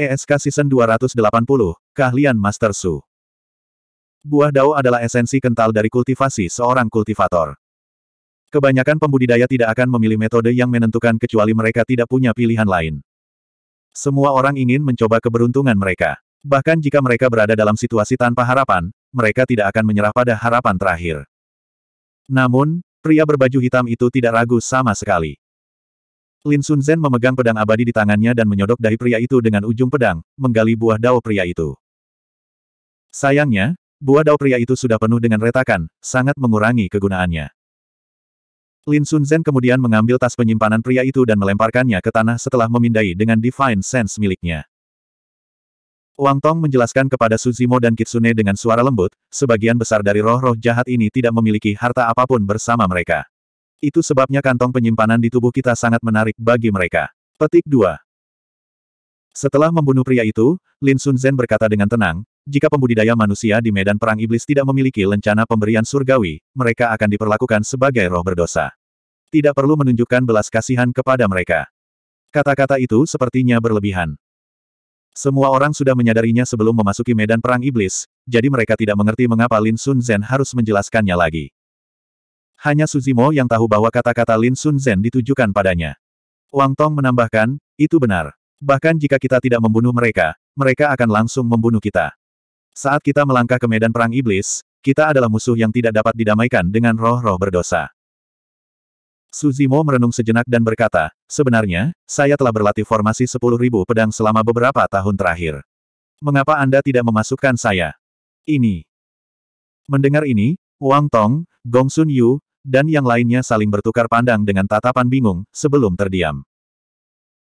ESK Season 280, Keahlian Master Su. Buah dao adalah esensi kental dari kultivasi seorang kultivator. Kebanyakan pembudidaya tidak akan memilih metode yang menentukan kecuali mereka tidak punya pilihan lain. Semua orang ingin mencoba keberuntungan mereka. Bahkan jika mereka berada dalam situasi tanpa harapan, mereka tidak akan menyerah pada harapan terakhir. Namun, pria berbaju hitam itu tidak ragu sama sekali. Lin Sun Zhen memegang pedang abadi di tangannya dan menyodok dahi pria itu dengan ujung pedang, menggali buah dao pria itu. Sayangnya, buah dao pria itu sudah penuh dengan retakan, sangat mengurangi kegunaannya. Lin Sun Zhen kemudian mengambil tas penyimpanan pria itu dan melemparkannya ke tanah setelah memindai dengan Divine Sense miliknya. Wang Tong menjelaskan kepada Suzimo dan Kitsune dengan suara lembut, sebagian besar dari roh-roh jahat ini tidak memiliki harta apapun bersama mereka. Itu sebabnya kantong penyimpanan di tubuh kita sangat menarik bagi mereka. Petik 2. Setelah membunuh pria itu, Lin Sun Zhen berkata dengan tenang, jika pembudidaya manusia di medan perang iblis tidak memiliki lencana pemberian surgawi, mereka akan diperlakukan sebagai roh berdosa. Tidak perlu menunjukkan belas kasihan kepada mereka. Kata-kata itu sepertinya berlebihan. Semua orang sudah menyadarinya sebelum memasuki medan perang iblis, jadi mereka tidak mengerti mengapa Lin Sun Zhen harus menjelaskannya lagi. Hanya Suzimo yang tahu bahwa kata-kata Lin Sun Zhen ditujukan padanya. Wang Tong menambahkan, itu benar. Bahkan jika kita tidak membunuh mereka, mereka akan langsung membunuh kita. Saat kita melangkah ke medan perang iblis, kita adalah musuh yang tidak dapat didamaikan dengan roh-roh berdosa. Suzimo merenung sejenak dan berkata, sebenarnya, saya telah berlatih formasi 10.000 pedang selama beberapa tahun terakhir. Mengapa Anda tidak memasukkan saya? Ini. Mendengar ini, Wang Tong, Gong Sun Yu, dan yang lainnya saling bertukar pandang dengan tatapan bingung, sebelum terdiam.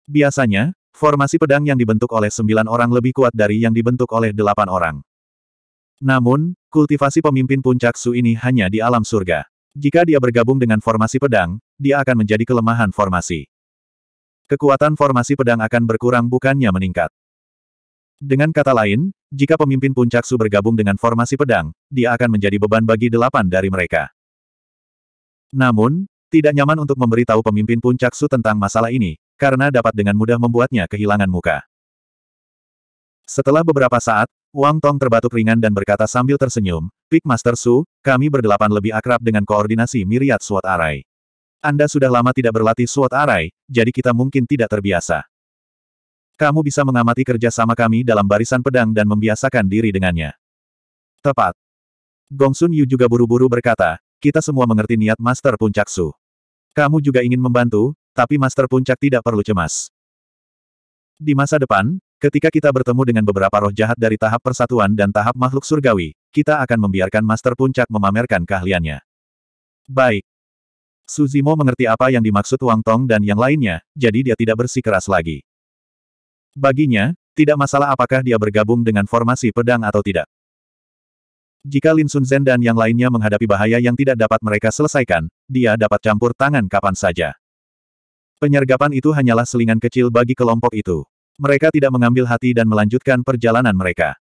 Biasanya, formasi pedang yang dibentuk oleh sembilan orang lebih kuat dari yang dibentuk oleh delapan orang. Namun, kultivasi pemimpin puncak Su ini hanya di alam surga. Jika dia bergabung dengan formasi pedang, dia akan menjadi kelemahan formasi. Kekuatan formasi pedang akan berkurang bukannya meningkat. Dengan kata lain, jika pemimpin puncak Su bergabung dengan formasi pedang, dia akan menjadi beban bagi delapan dari mereka. Namun, tidak nyaman untuk memberitahu pemimpin puncak Su tentang masalah ini, karena dapat dengan mudah membuatnya kehilangan muka. Setelah beberapa saat, Wang Tong terbatuk ringan dan berkata sambil tersenyum, "Pik Master Su, kami berdelapan lebih akrab dengan koordinasi miriat suat arai. Anda sudah lama tidak berlatih suat arai, jadi kita mungkin tidak terbiasa. Kamu bisa mengamati kerja sama kami dalam barisan pedang dan membiasakan diri dengannya. Tepat. Gongsun Yu juga buru-buru berkata, kita semua mengerti niat Master Puncak Su. Kamu juga ingin membantu, tapi Master Puncak tidak perlu cemas. Di masa depan, ketika kita bertemu dengan beberapa roh jahat dari tahap persatuan dan tahap makhluk surgawi, kita akan membiarkan Master Puncak memamerkan keahliannya. Baik. Suzimo mengerti apa yang dimaksud Wang Tong dan yang lainnya, jadi dia tidak bersikeras lagi. Baginya, tidak masalah apakah dia bergabung dengan formasi pedang atau tidak. Jika Lin Sun Zen dan yang lainnya menghadapi bahaya yang tidak dapat mereka selesaikan, dia dapat campur tangan kapan saja. Penyergapan itu hanyalah selingan kecil bagi kelompok itu. Mereka tidak mengambil hati dan melanjutkan perjalanan mereka.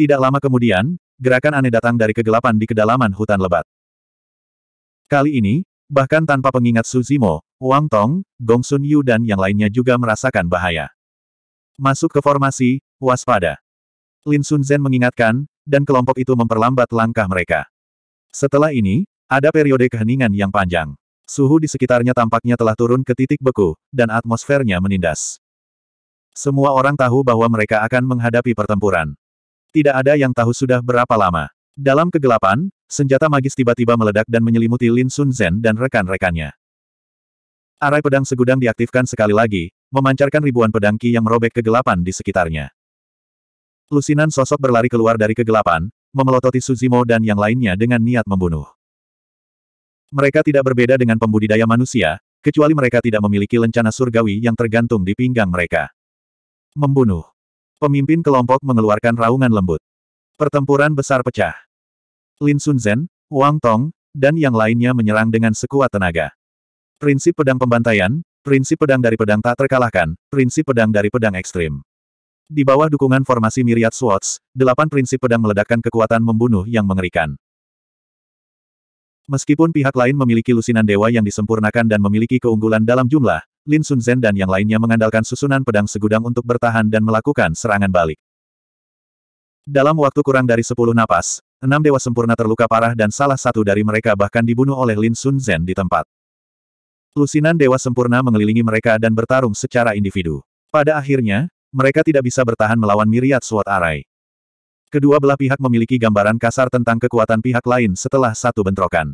Tidak lama kemudian, gerakan aneh datang dari kegelapan di kedalaman hutan lebat. Kali ini, bahkan tanpa pengingat Suzimo, Wang Tong, Gong Sun Yu dan yang lainnya juga merasakan bahaya. Masuk ke formasi, waspada. Lin Sun Zen mengingatkan, dan kelompok itu memperlambat langkah mereka. Setelah ini, ada periode keheningan yang panjang. Suhu di sekitarnya tampaknya telah turun ke titik beku, dan atmosfernya menindas. Semua orang tahu bahwa mereka akan menghadapi pertempuran. Tidak ada yang tahu sudah berapa lama. Dalam kegelapan, senjata magis tiba-tiba meledak dan menyelimuti Lin Sun Zhen dan rekan-rekannya. Arai pedang segudang diaktifkan sekali lagi, memancarkan ribuan pedang ki yang merobek kegelapan di sekitarnya. Lusinan sosok berlari keluar dari kegelapan, memelototi Suzimo dan yang lainnya dengan niat membunuh. Mereka tidak berbeda dengan pembudidaya manusia, kecuali mereka tidak memiliki lencana surgawi yang tergantung di pinggang mereka. Membunuh. Pemimpin kelompok mengeluarkan raungan lembut. Pertempuran besar pecah. Lin Sunzen, Wang Tong, dan yang lainnya menyerang dengan sekuat tenaga. Prinsip pedang pembantaian, prinsip pedang dari pedang tak terkalahkan, prinsip pedang dari pedang ekstrim. Di bawah dukungan formasi Myriad Swords, delapan prinsip pedang meledakkan kekuatan membunuh yang mengerikan. Meskipun pihak lain memiliki lusinan dewa yang disempurnakan dan memiliki keunggulan dalam jumlah, Lin Zhen dan yang lainnya mengandalkan susunan pedang segudang untuk bertahan dan melakukan serangan balik. Dalam waktu kurang dari sepuluh napas, enam dewa sempurna terluka parah dan salah satu dari mereka bahkan dibunuh oleh Lin Zhen di tempat. Lusinan dewa sempurna mengelilingi mereka dan bertarung secara individu. Pada akhirnya, mereka tidak bisa bertahan melawan miriat Suat arai. Kedua belah pihak memiliki gambaran kasar tentang kekuatan pihak lain setelah satu bentrokan.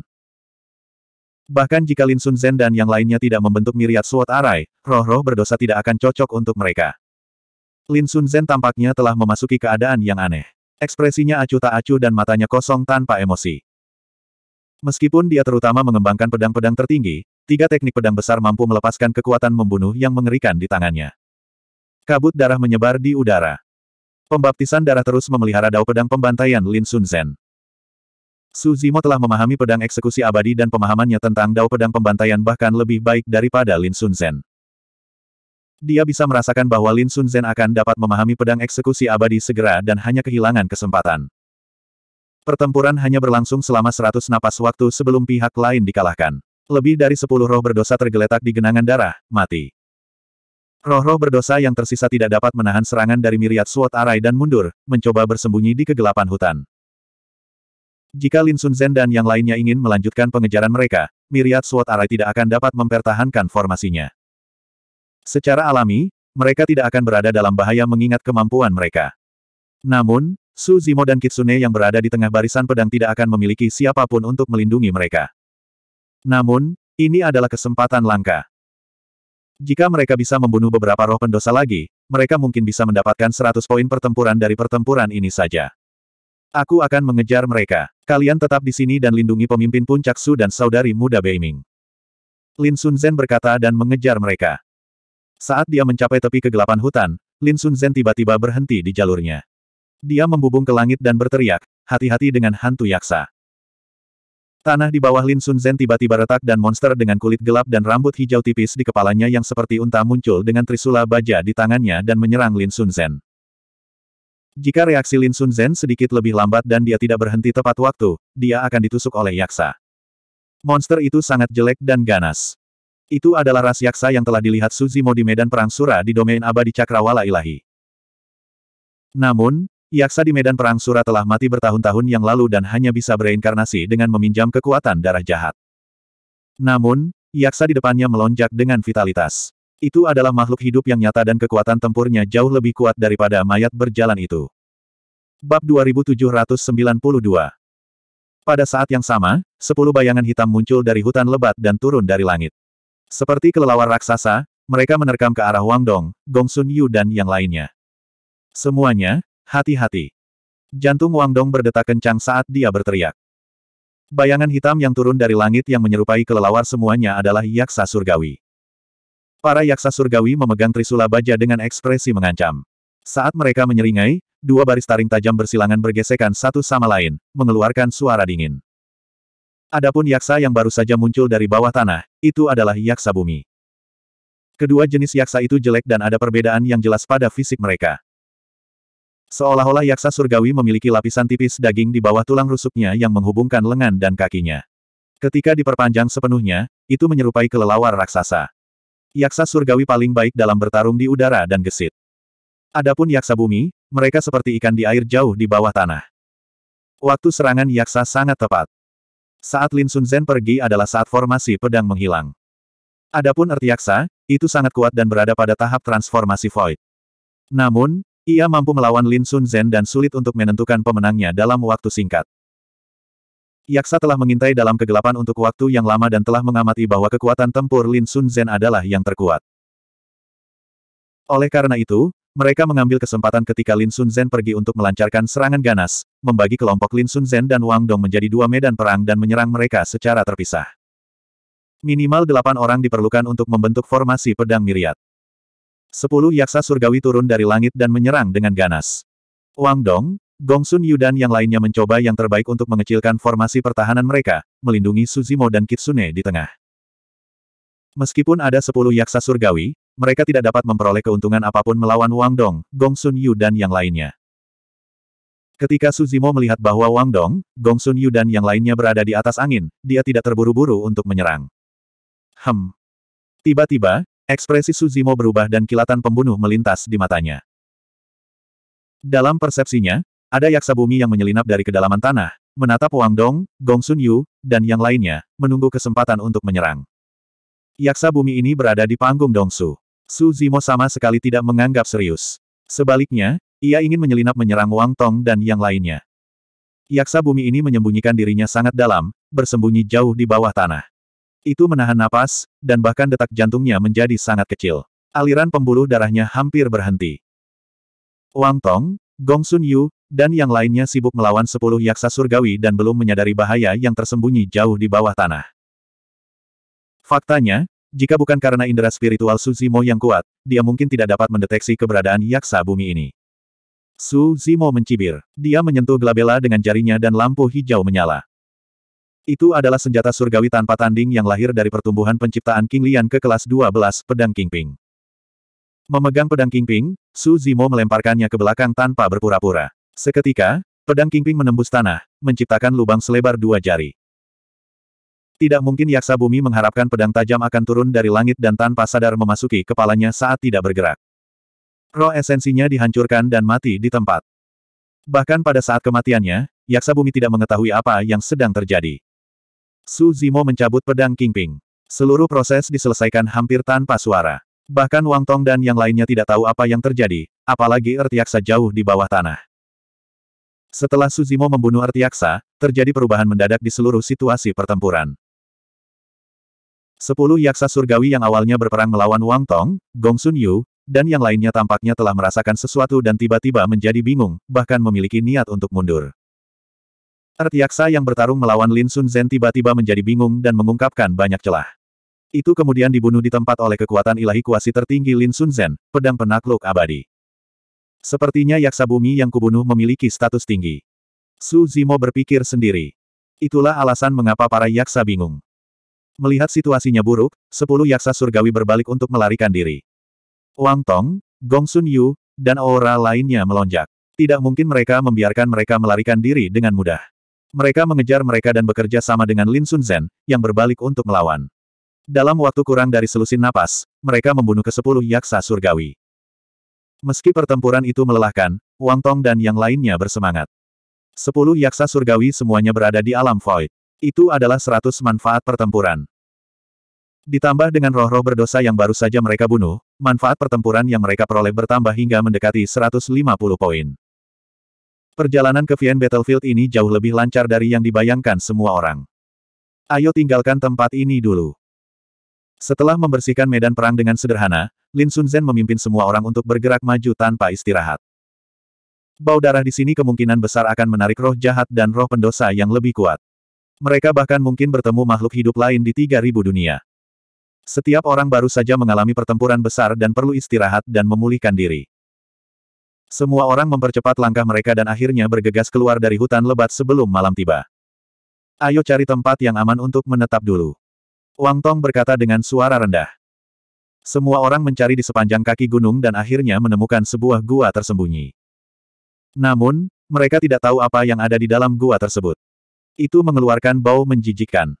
Bahkan jika Lin Sun Zhen dan yang lainnya tidak membentuk miriat Suat arai, roh-roh berdosa tidak akan cocok untuk mereka. Lin Sun Zhen tampaknya telah memasuki keadaan yang aneh. Ekspresinya acuh tak acuh dan matanya kosong tanpa emosi. Meskipun dia terutama mengembangkan pedang-pedang tertinggi, tiga teknik pedang besar mampu melepaskan kekuatan membunuh yang mengerikan di tangannya. Kabut darah menyebar di udara. Pembaptisan darah terus memelihara dao pedang pembantaian Lin Sun Zen. Su Zimo telah memahami pedang eksekusi abadi dan pemahamannya tentang dao pedang pembantaian bahkan lebih baik daripada Lin Sun Zen. Dia bisa merasakan bahwa Lin Sun Zen akan dapat memahami pedang eksekusi abadi segera dan hanya kehilangan kesempatan. Pertempuran hanya berlangsung selama 100 napas waktu sebelum pihak lain dikalahkan. Lebih dari 10 roh berdosa tergeletak di genangan darah, mati. Roh-roh berdosa yang tersisa tidak dapat menahan serangan dari miriat suot arai dan mundur, mencoba bersembunyi di kegelapan hutan. Jika Lin Sun Zen dan yang lainnya ingin melanjutkan pengejaran mereka, miriat suot arai tidak akan dapat mempertahankan formasinya. Secara alami, mereka tidak akan berada dalam bahaya mengingat kemampuan mereka. Namun, Su Zimo dan Kitsune yang berada di tengah barisan pedang tidak akan memiliki siapapun untuk melindungi mereka. Namun, ini adalah kesempatan langka. Jika mereka bisa membunuh beberapa roh pendosa lagi, mereka mungkin bisa mendapatkan 100 poin pertempuran dari pertempuran ini saja. Aku akan mengejar mereka. Kalian tetap di sini dan lindungi pemimpin puncak Su dan saudari muda Beiming. Lin Sun Sunzen berkata dan mengejar mereka. Saat dia mencapai tepi kegelapan hutan, Lin Sun Sunzen tiba-tiba berhenti di jalurnya. Dia membubung ke langit dan berteriak, hati-hati dengan hantu yaksa. Tanah di bawah Lin Sun Zen tiba-tiba retak dan monster dengan kulit gelap dan rambut hijau tipis di kepalanya yang seperti unta muncul dengan trisula baja di tangannya dan menyerang Lin Sun Zen. Jika reaksi Lin Sun Zen sedikit lebih lambat dan dia tidak berhenti tepat waktu, dia akan ditusuk oleh yaksa. Monster itu sangat jelek dan ganas. Itu adalah ras yaksa yang telah dilihat Suzimo di medan perang Sura di domain abadi Cakrawala Ilahi. Namun, Yaksa di medan perang Sura telah mati bertahun-tahun yang lalu dan hanya bisa bereinkarnasi dengan meminjam kekuatan darah jahat. Namun, Yaksa di depannya melonjak dengan vitalitas. Itu adalah makhluk hidup yang nyata dan kekuatan tempurnya jauh lebih kuat daripada mayat berjalan itu. Bab 2792 Pada saat yang sama, sepuluh bayangan hitam muncul dari hutan lebat dan turun dari langit. Seperti kelelawar raksasa, mereka menerkam ke arah Wang Dong, Gong Sun Yu dan yang lainnya. Semuanya, Hati-hati. Jantung Wang Dong berdetak kencang saat dia berteriak. Bayangan hitam yang turun dari langit yang menyerupai kelelawar semuanya adalah yaksa surgawi. Para yaksa surgawi memegang trisula baja dengan ekspresi mengancam. Saat mereka menyeringai, dua baris taring tajam bersilangan bergesekan satu sama lain, mengeluarkan suara dingin. Adapun yaksa yang baru saja muncul dari bawah tanah, itu adalah yaksa bumi. Kedua jenis yaksa itu jelek dan ada perbedaan yang jelas pada fisik mereka. Seolah-olah yaksa surgawi memiliki lapisan tipis daging di bawah tulang rusuknya yang menghubungkan lengan dan kakinya. Ketika diperpanjang sepenuhnya, itu menyerupai kelelawar raksasa. Yaksa surgawi paling baik dalam bertarung di udara dan gesit. Adapun yaksa bumi, mereka seperti ikan di air jauh di bawah tanah. Waktu serangan yaksa sangat tepat. Saat Lin Sun Zen pergi adalah saat formasi pedang menghilang. Adapun erti yaksa, itu sangat kuat dan berada pada tahap transformasi void. Namun, ia mampu melawan Lin Sun Zhen dan sulit untuk menentukan pemenangnya dalam waktu singkat. Yaksa telah mengintai dalam kegelapan untuk waktu yang lama dan telah mengamati bahwa kekuatan tempur Lin Sun Zhen adalah yang terkuat. Oleh karena itu, mereka mengambil kesempatan ketika Lin Sun Zhen pergi untuk melancarkan serangan ganas, membagi kelompok Lin Sun Zhen dan Wang Dong menjadi dua medan perang dan menyerang mereka secara terpisah. Minimal delapan orang diperlukan untuk membentuk formasi pedang miriat. Sepuluh yaksa surgawi turun dari langit dan menyerang dengan ganas. Wang Dong, Gong Sun Yu dan yang lainnya mencoba yang terbaik untuk mengecilkan formasi pertahanan mereka, melindungi Suzimo dan Kitsune di tengah. Meskipun ada sepuluh yaksa surgawi, mereka tidak dapat memperoleh keuntungan apapun melawan Wang Dong, Gong Sun Yu dan yang lainnya. Ketika Suzimo melihat bahwa Wang Dong, Gong Sun Yu dan yang lainnya berada di atas angin, dia tidak terburu-buru untuk menyerang. Hem. Tiba-tiba, Ekspresi Suzimo berubah dan kilatan pembunuh melintas di matanya. Dalam persepsinya, ada yaksa bumi yang menyelinap dari kedalaman tanah, menatap Wang Dong, Gong Sun Yu, dan yang lainnya, menunggu kesempatan untuk menyerang. Yaksa bumi ini berada di panggung Dongsu. Su Zimo sama sekali tidak menganggap serius. Sebaliknya, ia ingin menyelinap menyerang Wang Tong dan yang lainnya. Yaksa bumi ini menyembunyikan dirinya sangat dalam, bersembunyi jauh di bawah tanah. Itu menahan napas, dan bahkan detak jantungnya menjadi sangat kecil. Aliran pembuluh darahnya hampir berhenti. Wang Tong, Gong Sun Yu, dan yang lainnya sibuk melawan sepuluh yaksa surgawi dan belum menyadari bahaya yang tersembunyi jauh di bawah tanah. Faktanya, jika bukan karena indera spiritual Su Zimo yang kuat, dia mungkin tidak dapat mendeteksi keberadaan yaksa bumi ini. Su Zimo mencibir. Dia menyentuh glabella dengan jarinya dan lampu hijau menyala. Itu adalah senjata surgawi tanpa tanding yang lahir dari pertumbuhan penciptaan King Lian ke kelas 12, pedang Kingping. Memegang pedang Kingping, Su Zimo melemparkannya ke belakang tanpa berpura-pura. Seketika, pedang Kingping menembus tanah, menciptakan lubang selebar dua jari. Tidak mungkin Yaksa Bumi mengharapkan pedang tajam akan turun dari langit dan tanpa sadar memasuki kepalanya saat tidak bergerak. Roh esensinya dihancurkan dan mati di tempat. Bahkan pada saat kematiannya, Yaksa Bumi tidak mengetahui apa yang sedang terjadi. Su Zimo mencabut pedang Kingping. Seluruh proses diselesaikan hampir tanpa suara. Bahkan Wang Tong dan yang lainnya tidak tahu apa yang terjadi, apalagi Ertiaksa jauh di bawah tanah. Setelah Su Zimo membunuh Ertiaksa, terjadi perubahan mendadak di seluruh situasi pertempuran. Sepuluh yaksa surgawi yang awalnya berperang melawan Wang Tong, Gong Sun Yu, dan yang lainnya tampaknya telah merasakan sesuatu dan tiba-tiba menjadi bingung, bahkan memiliki niat untuk mundur. Ertiaksa yang bertarung melawan Lin Sun Zhen tiba-tiba menjadi bingung dan mengungkapkan banyak celah. Itu kemudian dibunuh di tempat oleh kekuatan ilahi kuasi tertinggi Lin Sun Zhen, pedang penakluk abadi. Sepertinya yaksa bumi yang kubunuh memiliki status tinggi. Su Zimo berpikir sendiri. Itulah alasan mengapa para yaksa bingung. Melihat situasinya buruk, sepuluh yaksa surgawi berbalik untuk melarikan diri. Wang Tong, Gong Sun Yu, dan aura lainnya melonjak. Tidak mungkin mereka membiarkan mereka melarikan diri dengan mudah. Mereka mengejar mereka dan bekerja sama dengan Lin Sun Zhen, yang berbalik untuk melawan. Dalam waktu kurang dari selusin napas, mereka membunuh kesepuluh yaksa surgawi. Meski pertempuran itu melelahkan, Wang Tong dan yang lainnya bersemangat. Sepuluh yaksa surgawi semuanya berada di alam void. Itu adalah seratus manfaat pertempuran. Ditambah dengan roh-roh berdosa yang baru saja mereka bunuh, manfaat pertempuran yang mereka peroleh bertambah hingga mendekati 150 poin. Perjalanan ke Vien Battlefield ini jauh lebih lancar dari yang dibayangkan semua orang. Ayo tinggalkan tempat ini dulu. Setelah membersihkan medan perang dengan sederhana, Lin Sun Sunzen memimpin semua orang untuk bergerak maju tanpa istirahat. Bau darah di sini kemungkinan besar akan menarik roh jahat dan roh pendosa yang lebih kuat. Mereka bahkan mungkin bertemu makhluk hidup lain di 3000 dunia. Setiap orang baru saja mengalami pertempuran besar dan perlu istirahat dan memulihkan diri. Semua orang mempercepat langkah mereka dan akhirnya bergegas keluar dari hutan lebat sebelum malam tiba. Ayo cari tempat yang aman untuk menetap dulu. Wang Tong berkata dengan suara rendah. Semua orang mencari di sepanjang kaki gunung dan akhirnya menemukan sebuah gua tersembunyi. Namun, mereka tidak tahu apa yang ada di dalam gua tersebut. Itu mengeluarkan bau menjijikkan.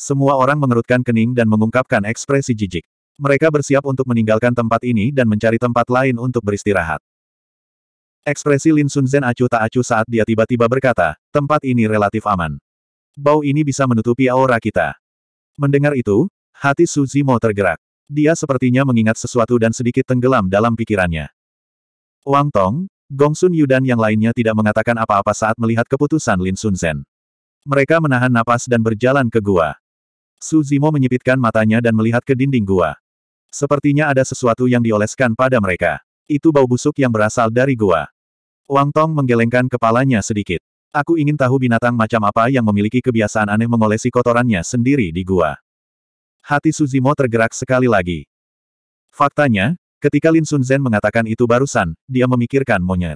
Semua orang mengerutkan kening dan mengungkapkan ekspresi jijik. Mereka bersiap untuk meninggalkan tempat ini dan mencari tempat lain untuk beristirahat. Ekspresi Lin Sunzen acuh tak acuh saat dia tiba-tiba berkata, tempat ini relatif aman. Bau ini bisa menutupi aura kita. Mendengar itu, hati Su Zimo tergerak. Dia sepertinya mengingat sesuatu dan sedikit tenggelam dalam pikirannya. Wang Tong, Gong Sun Yu dan yang lainnya tidak mengatakan apa-apa saat melihat keputusan Lin Sunzen. Mereka menahan napas dan berjalan ke gua. Su Zimo menyipitkan matanya dan melihat ke dinding gua. Sepertinya ada sesuatu yang dioleskan pada mereka. Itu bau busuk yang berasal dari gua. Wang Tong menggelengkan kepalanya sedikit. Aku ingin tahu binatang macam apa yang memiliki kebiasaan aneh mengolesi kotorannya sendiri di gua. Hati Suzimo tergerak sekali lagi. Faktanya, ketika Lin Sun Zhen mengatakan itu barusan, dia memikirkan monyet.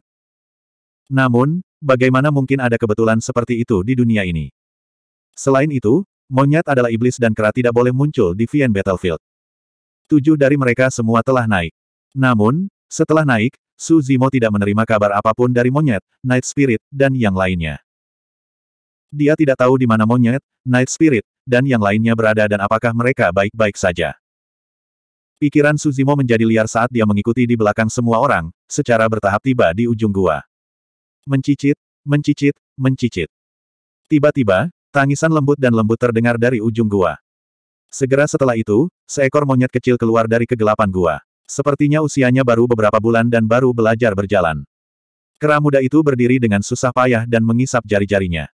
Namun, bagaimana mungkin ada kebetulan seperti itu di dunia ini? Selain itu, monyet adalah iblis dan kera tidak boleh muncul di Vien Battlefield. Tujuh dari mereka semua telah naik. Namun, setelah naik, Su Zimo tidak menerima kabar apapun dari monyet, Night Spirit, dan yang lainnya. Dia tidak tahu di mana monyet, Night Spirit, dan yang lainnya berada dan apakah mereka baik-baik saja. Pikiran Suzimo menjadi liar saat dia mengikuti di belakang semua orang, secara bertahap tiba di ujung gua. Mencicit, mencicit, mencicit. Tiba-tiba, tangisan lembut dan lembut terdengar dari ujung gua. Segera setelah itu, seekor monyet kecil keluar dari kegelapan gua. Sepertinya usianya baru beberapa bulan dan baru belajar berjalan. Kera muda itu berdiri dengan susah payah dan mengisap jari-jarinya.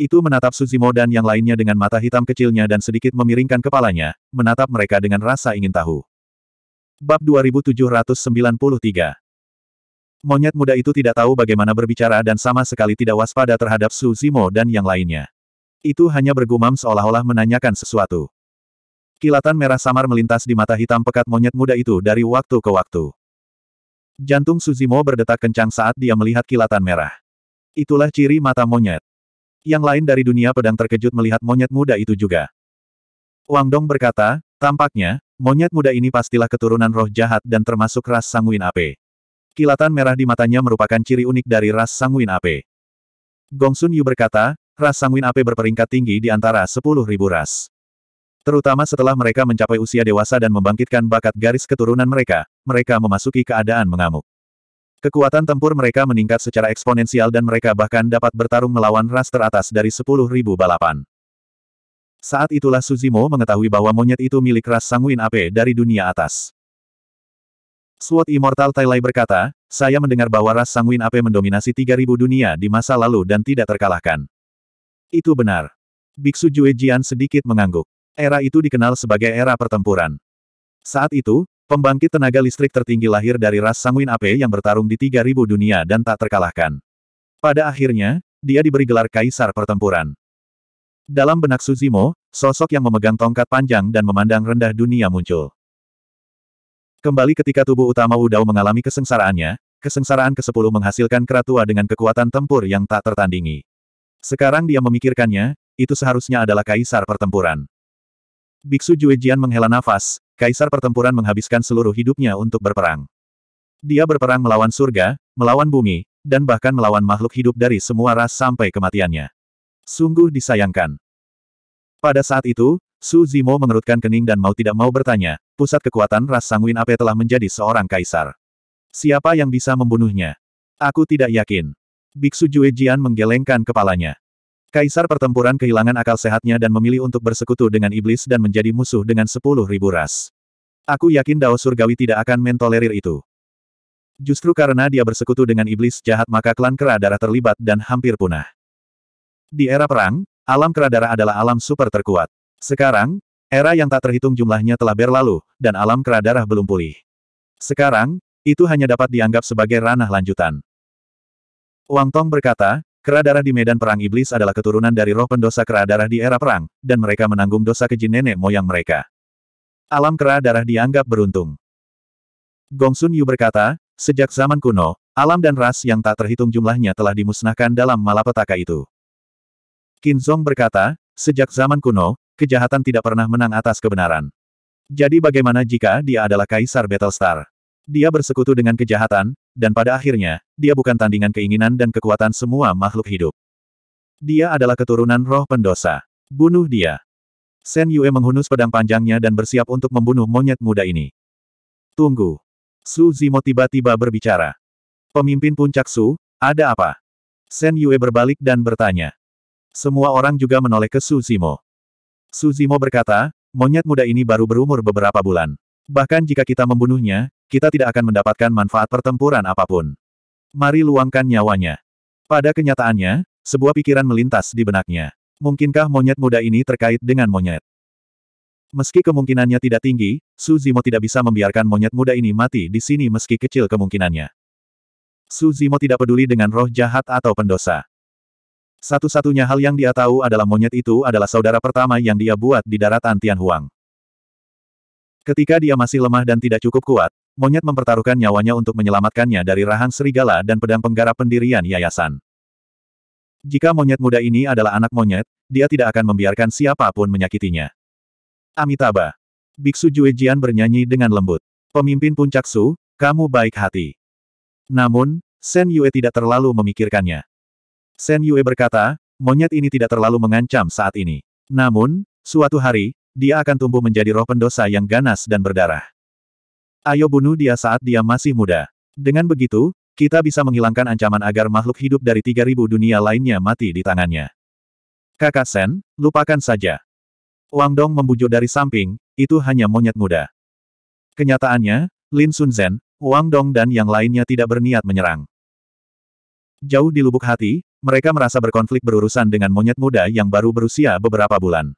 Itu menatap Suzimo dan yang lainnya dengan mata hitam kecilnya dan sedikit memiringkan kepalanya, menatap mereka dengan rasa ingin tahu. Bab 2793 Monyet muda itu tidak tahu bagaimana berbicara dan sama sekali tidak waspada terhadap Suzimo dan yang lainnya. Itu hanya bergumam seolah-olah menanyakan sesuatu. Kilatan merah samar melintas di mata hitam pekat monyet muda itu dari waktu ke waktu. Jantung Suzimo berdetak kencang saat dia melihat kilatan merah. Itulah ciri mata monyet. Yang lain dari dunia pedang terkejut melihat monyet muda itu juga. Wang Dong berkata, tampaknya, monyet muda ini pastilah keturunan roh jahat dan termasuk ras sanguin ape. Kilatan merah di matanya merupakan ciri unik dari ras sanguin ape. Sun Yu berkata, ras sanguin ape berperingkat tinggi di antara 10.000 ras. Terutama setelah mereka mencapai usia dewasa dan membangkitkan bakat garis keturunan mereka, mereka memasuki keadaan mengamuk. Kekuatan tempur mereka meningkat secara eksponensial dan mereka bahkan dapat bertarung melawan ras teratas dari 10.000 balapan. Saat itulah Suzimo mengetahui bahwa monyet itu milik ras sanguin AP dari dunia atas. SWOT Immortal Tailai berkata, saya mendengar bahwa ras sanguin AP mendominasi 3.000 dunia di masa lalu dan tidak terkalahkan. Itu benar. Biksu Jue Jian sedikit mengangguk. Era itu dikenal sebagai era pertempuran. Saat itu, pembangkit tenaga listrik tertinggi lahir dari ras Sanguin Ape yang bertarung di 3000 dunia dan tak terkalahkan. Pada akhirnya, dia diberi gelar Kaisar Pertempuran. Dalam benak Suzimo, sosok yang memegang tongkat panjang dan memandang rendah dunia muncul. Kembali ketika tubuh utama Udao mengalami kesengsaraannya, kesengsaraan ke-10 menghasilkan keratua dengan kekuatan tempur yang tak tertandingi. Sekarang dia memikirkannya, itu seharusnya adalah kaisar pertempuran. Biksu Juejian menghela nafas, kaisar pertempuran menghabiskan seluruh hidupnya untuk berperang. Dia berperang melawan surga, melawan bumi, dan bahkan melawan makhluk hidup dari semua ras sampai kematiannya. Sungguh disayangkan. Pada saat itu, Su Zimo mengerutkan kening dan mau tidak mau bertanya, pusat kekuatan ras sanguin ape telah menjadi seorang kaisar. Siapa yang bisa membunuhnya? Aku tidak yakin. Biksu Juejian menggelengkan kepalanya. Kaisar pertempuran kehilangan akal sehatnya dan memilih untuk bersekutu dengan iblis dan menjadi musuh dengan sepuluh ribu ras. Aku yakin Dao Surgawi tidak akan mentolerir itu. Justru karena dia bersekutu dengan iblis jahat maka klan kera darah terlibat dan hampir punah. Di era perang, alam kera darah adalah alam super terkuat. Sekarang, era yang tak terhitung jumlahnya telah berlalu, dan alam kera darah belum pulih. Sekarang, itu hanya dapat dianggap sebagai ranah lanjutan. Wang Tong berkata, Kera darah di medan perang iblis adalah keturunan dari roh pendosa kera darah di era perang, dan mereka menanggung dosa keji nenek moyang mereka. Alam kera darah dianggap beruntung. Gong Sun Yu berkata, sejak zaman kuno, alam dan ras yang tak terhitung jumlahnya telah dimusnahkan dalam malapetaka itu. Qin Kinzong berkata, sejak zaman kuno, kejahatan tidak pernah menang atas kebenaran. Jadi bagaimana jika dia adalah Kaisar Battlestar? Dia bersekutu dengan kejahatan, dan pada akhirnya, dia bukan tandingan keinginan dan kekuatan semua makhluk hidup. Dia adalah keturunan roh pendosa. Bunuh dia. Sen Yue menghunus pedang panjangnya dan bersiap untuk membunuh monyet muda ini. Tunggu. Su Zimo tiba-tiba berbicara. Pemimpin puncak Su, ada apa? Sen Yue berbalik dan bertanya. Semua orang juga menoleh ke Su Zimo. Su Zimo berkata, monyet muda ini baru berumur beberapa bulan. Bahkan jika kita membunuhnya, kita tidak akan mendapatkan manfaat pertempuran apapun. Mari luangkan nyawanya. Pada kenyataannya, sebuah pikiran melintas di benaknya. Mungkinkah monyet muda ini terkait dengan monyet? Meski kemungkinannya tidak tinggi, Suzimo tidak bisa membiarkan monyet muda ini mati di sini meski kecil kemungkinannya. Suzimo tidak peduli dengan roh jahat atau pendosa. Satu-satunya hal yang dia tahu adalah monyet itu adalah saudara pertama yang dia buat di daratan Tianhuang. Ketika dia masih lemah dan tidak cukup kuat, monyet mempertaruhkan nyawanya untuk menyelamatkannya dari rahang serigala dan pedang penggarap pendirian yayasan. Jika monyet muda ini adalah anak monyet, dia tidak akan membiarkan siapapun menyakitinya. Amitabha. Biksu Juejian bernyanyi dengan lembut. Pemimpin puncak Su, kamu baik hati. Namun, Sen Yue tidak terlalu memikirkannya. Sen Yue berkata, monyet ini tidak terlalu mengancam saat ini. Namun, suatu hari, dia akan tumbuh menjadi roh pendosa yang ganas dan berdarah. Ayo bunuh dia saat dia masih muda. Dengan begitu, kita bisa menghilangkan ancaman agar makhluk hidup dari 3000 dunia lainnya mati di tangannya. Kakak Sen, lupakan saja. Wang Dong membujuk dari samping, itu hanya monyet muda. Kenyataannya, Lin Sun Zhen, Wang Dong dan yang lainnya tidak berniat menyerang. Jauh di lubuk hati, mereka merasa berkonflik berurusan dengan monyet muda yang baru berusia beberapa bulan.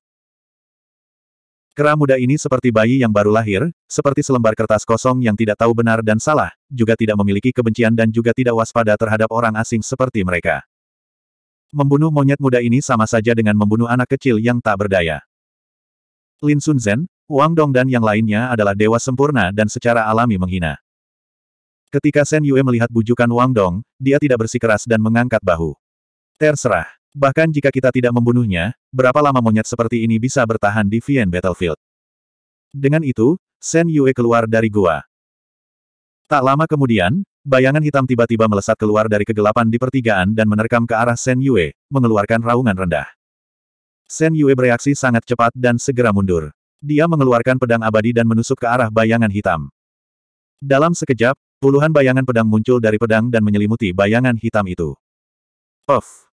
Kera muda ini seperti bayi yang baru lahir, seperti selembar kertas kosong yang tidak tahu benar dan salah, juga tidak memiliki kebencian dan juga tidak waspada terhadap orang asing seperti mereka. Membunuh monyet muda ini sama saja dengan membunuh anak kecil yang tak berdaya. Lin Sun Zhen, Wang Dong dan yang lainnya adalah dewa sempurna dan secara alami menghina. Ketika Shen Yue melihat bujukan Wang Dong, dia tidak bersikeras dan mengangkat bahu. Terserah. Bahkan jika kita tidak membunuhnya, berapa lama monyet seperti ini bisa bertahan di Vien Battlefield? Dengan itu, Shen Yue keluar dari gua. Tak lama kemudian, bayangan hitam tiba-tiba melesat keluar dari kegelapan di pertigaan dan menerkam ke arah Shen Yue, mengeluarkan raungan rendah. Shen Yue bereaksi sangat cepat dan segera mundur. Dia mengeluarkan pedang abadi dan menusuk ke arah bayangan hitam. Dalam sekejap, puluhan bayangan pedang muncul dari pedang dan menyelimuti bayangan hitam itu. Off!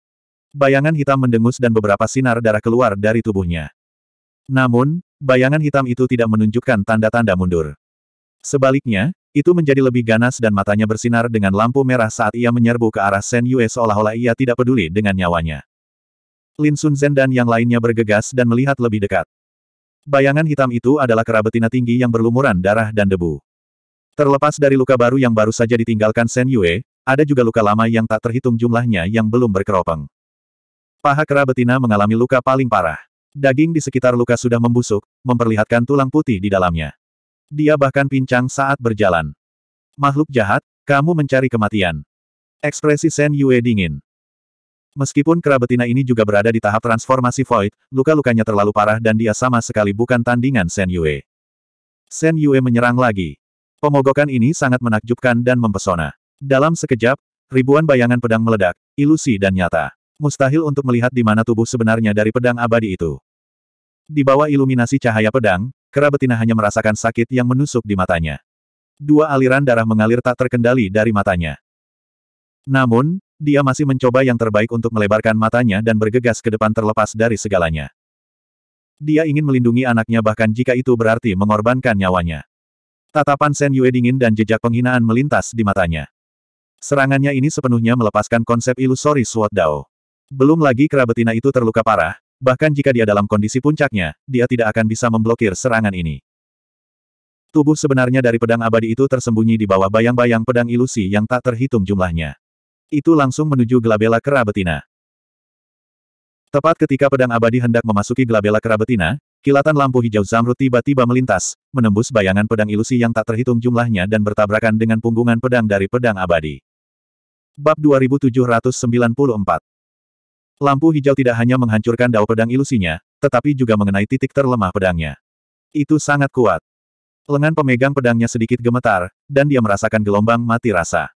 Bayangan hitam mendengus dan beberapa sinar darah keluar dari tubuhnya. Namun, bayangan hitam itu tidak menunjukkan tanda-tanda mundur. Sebaliknya, itu menjadi lebih ganas dan matanya bersinar dengan lampu merah saat ia menyerbu ke arah Shen Yue seolah-olah ia tidak peduli dengan nyawanya. Lin Sun Zhen dan yang lainnya bergegas dan melihat lebih dekat. Bayangan hitam itu adalah kerabat betina tinggi yang berlumuran darah dan debu. Terlepas dari luka baru yang baru saja ditinggalkan Shen Yue, ada juga luka lama yang tak terhitung jumlahnya yang belum berkeropeng. Paha kera betina mengalami luka paling parah. Daging di sekitar luka sudah membusuk, memperlihatkan tulang putih di dalamnya. Dia bahkan pincang saat berjalan. Makhluk jahat, kamu mencari kematian. Ekspresi Shen Yue dingin. Meskipun kera betina ini juga berada di tahap transformasi void, luka-lukanya terlalu parah dan dia sama sekali bukan tandingan Shen Yue. Shen Yue menyerang lagi. Pemogokan ini sangat menakjubkan dan mempesona. Dalam sekejap, ribuan bayangan pedang meledak, ilusi dan nyata. Mustahil untuk melihat di mana tubuh sebenarnya dari pedang abadi itu. Di bawah iluminasi cahaya pedang, kera betina hanya merasakan sakit yang menusuk di matanya. Dua aliran darah mengalir tak terkendali dari matanya. Namun, dia masih mencoba yang terbaik untuk melebarkan matanya dan bergegas ke depan terlepas dari segalanya. Dia ingin melindungi anaknya bahkan jika itu berarti mengorbankan nyawanya. Tatapan Sen Yue dingin dan jejak penghinaan melintas di matanya. Serangannya ini sepenuhnya melepaskan konsep ilusori suat Dao. Belum lagi kera betina itu terluka parah, bahkan jika dia dalam kondisi puncaknya, dia tidak akan bisa memblokir serangan ini. Tubuh sebenarnya dari pedang abadi itu tersembunyi di bawah bayang-bayang pedang ilusi yang tak terhitung jumlahnya. Itu langsung menuju gelabela kera betina. Tepat ketika pedang abadi hendak memasuki gelabela kera betina, kilatan lampu hijau zamrud tiba-tiba melintas, menembus bayangan pedang ilusi yang tak terhitung jumlahnya dan bertabrakan dengan punggungan pedang dari pedang abadi. Bab 2794 Lampu hijau tidak hanya menghancurkan dao pedang ilusinya, tetapi juga mengenai titik terlemah pedangnya. Itu sangat kuat. Lengan pemegang pedangnya sedikit gemetar, dan dia merasakan gelombang mati rasa.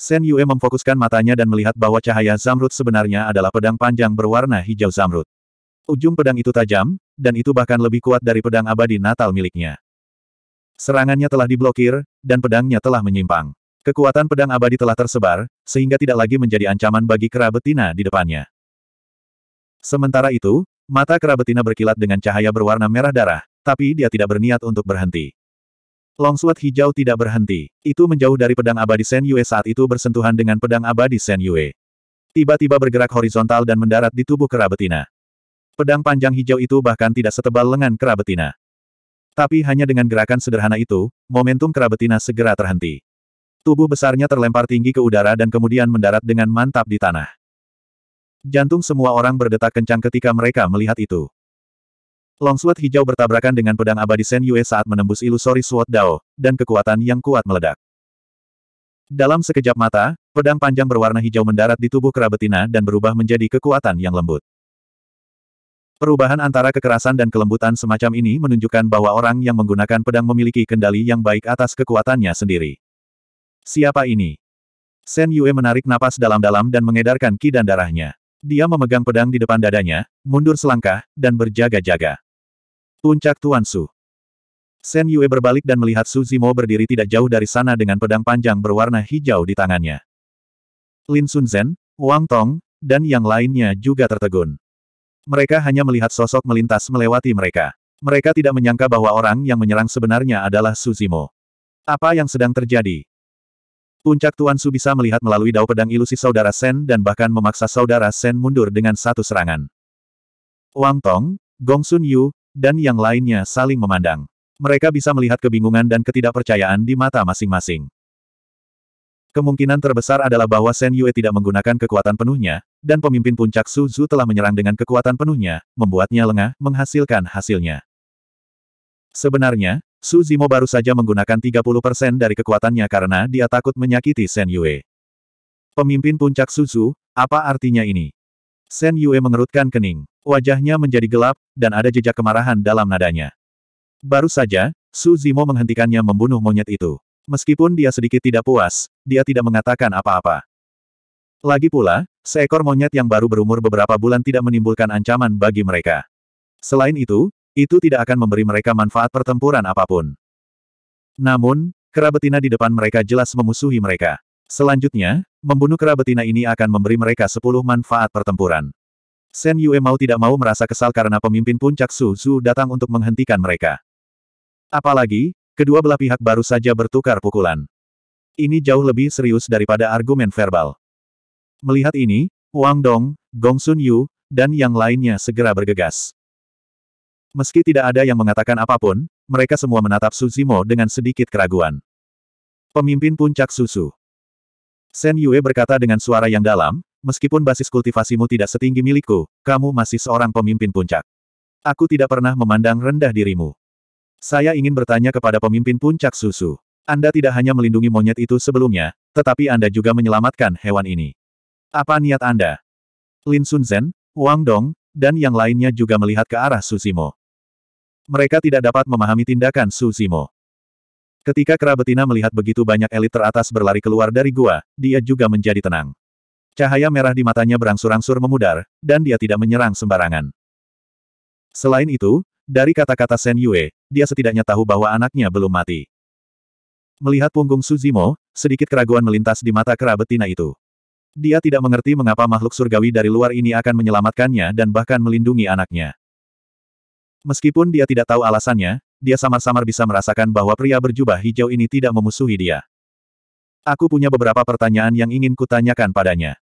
Shen Yue memfokuskan matanya dan melihat bahwa cahaya zamrud sebenarnya adalah pedang panjang berwarna hijau zamrud. Ujung pedang itu tajam, dan itu bahkan lebih kuat dari pedang abadi natal miliknya. Serangannya telah diblokir, dan pedangnya telah menyimpang. Kekuatan pedang abadi telah tersebar, sehingga tidak lagi menjadi ancaman bagi kera betina di depannya. Sementara itu, mata kera betina berkilat dengan cahaya berwarna merah darah, tapi dia tidak berniat untuk berhenti. Longsuat hijau tidak berhenti. Itu menjauh dari pedang abadi Sen Yue saat itu bersentuhan dengan pedang abadi Sen Yue. Tiba-tiba bergerak horizontal dan mendarat di tubuh kera betina. Pedang panjang hijau itu bahkan tidak setebal lengan kera betina. Tapi hanya dengan gerakan sederhana itu, momentum kera betina segera terhenti. Tubuh besarnya terlempar tinggi ke udara dan kemudian mendarat dengan mantap di tanah. Jantung semua orang berdetak kencang ketika mereka melihat itu. Longsword hijau bertabrakan dengan pedang abadi Sen Yue saat menembus ilusori Sword Dao, dan kekuatan yang kuat meledak. Dalam sekejap mata, pedang panjang berwarna hijau mendarat di tubuh kera betina dan berubah menjadi kekuatan yang lembut. Perubahan antara kekerasan dan kelembutan semacam ini menunjukkan bahwa orang yang menggunakan pedang memiliki kendali yang baik atas kekuatannya sendiri. Siapa ini? Shen Yue menarik napas dalam-dalam dan mengedarkan ki dan darahnya. Dia memegang pedang di depan dadanya, mundur selangkah, dan berjaga-jaga. Puncak Tuan Su. Shen Yue berbalik dan melihat Su Zimo berdiri tidak jauh dari sana dengan pedang panjang berwarna hijau di tangannya. Lin Sun Zhen, Wang Tong, dan yang lainnya juga tertegun. Mereka hanya melihat sosok melintas melewati mereka. Mereka tidak menyangka bahwa orang yang menyerang sebenarnya adalah Su Zimo. Apa yang sedang terjadi? Puncak Tuan Su bisa melihat melalui dao pedang ilusi saudara Sen dan bahkan memaksa saudara Sen mundur dengan satu serangan. Wang Tong, Gong Sun Yu, dan yang lainnya saling memandang. Mereka bisa melihat kebingungan dan ketidakpercayaan di mata masing-masing. Kemungkinan terbesar adalah bahwa Shen Yue tidak menggunakan kekuatan penuhnya, dan pemimpin puncak Su Zhu telah menyerang dengan kekuatan penuhnya, membuatnya lengah, menghasilkan hasilnya. Sebenarnya, Su Zimo baru saja menggunakan 30% dari kekuatannya karena dia takut menyakiti Shen Yue. Pemimpin puncak Suzu, apa artinya ini? Shen Yue mengerutkan kening. Wajahnya menjadi gelap, dan ada jejak kemarahan dalam nadanya. Baru saja, Su Zimo menghentikannya membunuh monyet itu. Meskipun dia sedikit tidak puas, dia tidak mengatakan apa-apa. Lagi pula, seekor monyet yang baru berumur beberapa bulan tidak menimbulkan ancaman bagi mereka. Selain itu, itu tidak akan memberi mereka manfaat pertempuran apapun. Namun, kera betina di depan mereka jelas memusuhi mereka. Selanjutnya, membunuh kera betina ini akan memberi mereka 10 manfaat pertempuran. Shen Yue mau tidak mau merasa kesal karena pemimpin puncak Su Su datang untuk menghentikan mereka. Apalagi, kedua belah pihak baru saja bertukar pukulan. Ini jauh lebih serius daripada argumen verbal. Melihat ini, Wang Dong, Gong Sun Yu, dan yang lainnya segera bergegas. Meski tidak ada yang mengatakan apapun, mereka semua menatap Suzimo dengan sedikit keraguan. Pemimpin puncak susu. Sen Yue berkata dengan suara yang dalam, meskipun basis kultivasimu tidak setinggi milikku, kamu masih seorang pemimpin puncak. Aku tidak pernah memandang rendah dirimu. Saya ingin bertanya kepada pemimpin puncak susu. Anda tidak hanya melindungi monyet itu sebelumnya, tetapi Anda juga menyelamatkan hewan ini. Apa niat Anda? Lin Sun Sunzen, Wang Dong, dan yang lainnya juga melihat ke arah Susimo. Mereka tidak dapat memahami tindakan Su Zimo. Ketika kera betina melihat begitu banyak elit teratas berlari keluar dari gua, dia juga menjadi tenang. Cahaya merah di matanya berangsur-angsur memudar, dan dia tidak menyerang sembarangan. Selain itu, dari kata-kata Sen Yue, dia setidaknya tahu bahwa anaknya belum mati. Melihat punggung Suzimo, sedikit keraguan melintas di mata kera betina itu. Dia tidak mengerti mengapa makhluk surgawi dari luar ini akan menyelamatkannya dan bahkan melindungi anaknya. Meskipun dia tidak tahu alasannya, dia samar-samar bisa merasakan bahwa pria berjubah hijau ini tidak memusuhi dia. Aku punya beberapa pertanyaan yang ingin kutanyakan padanya.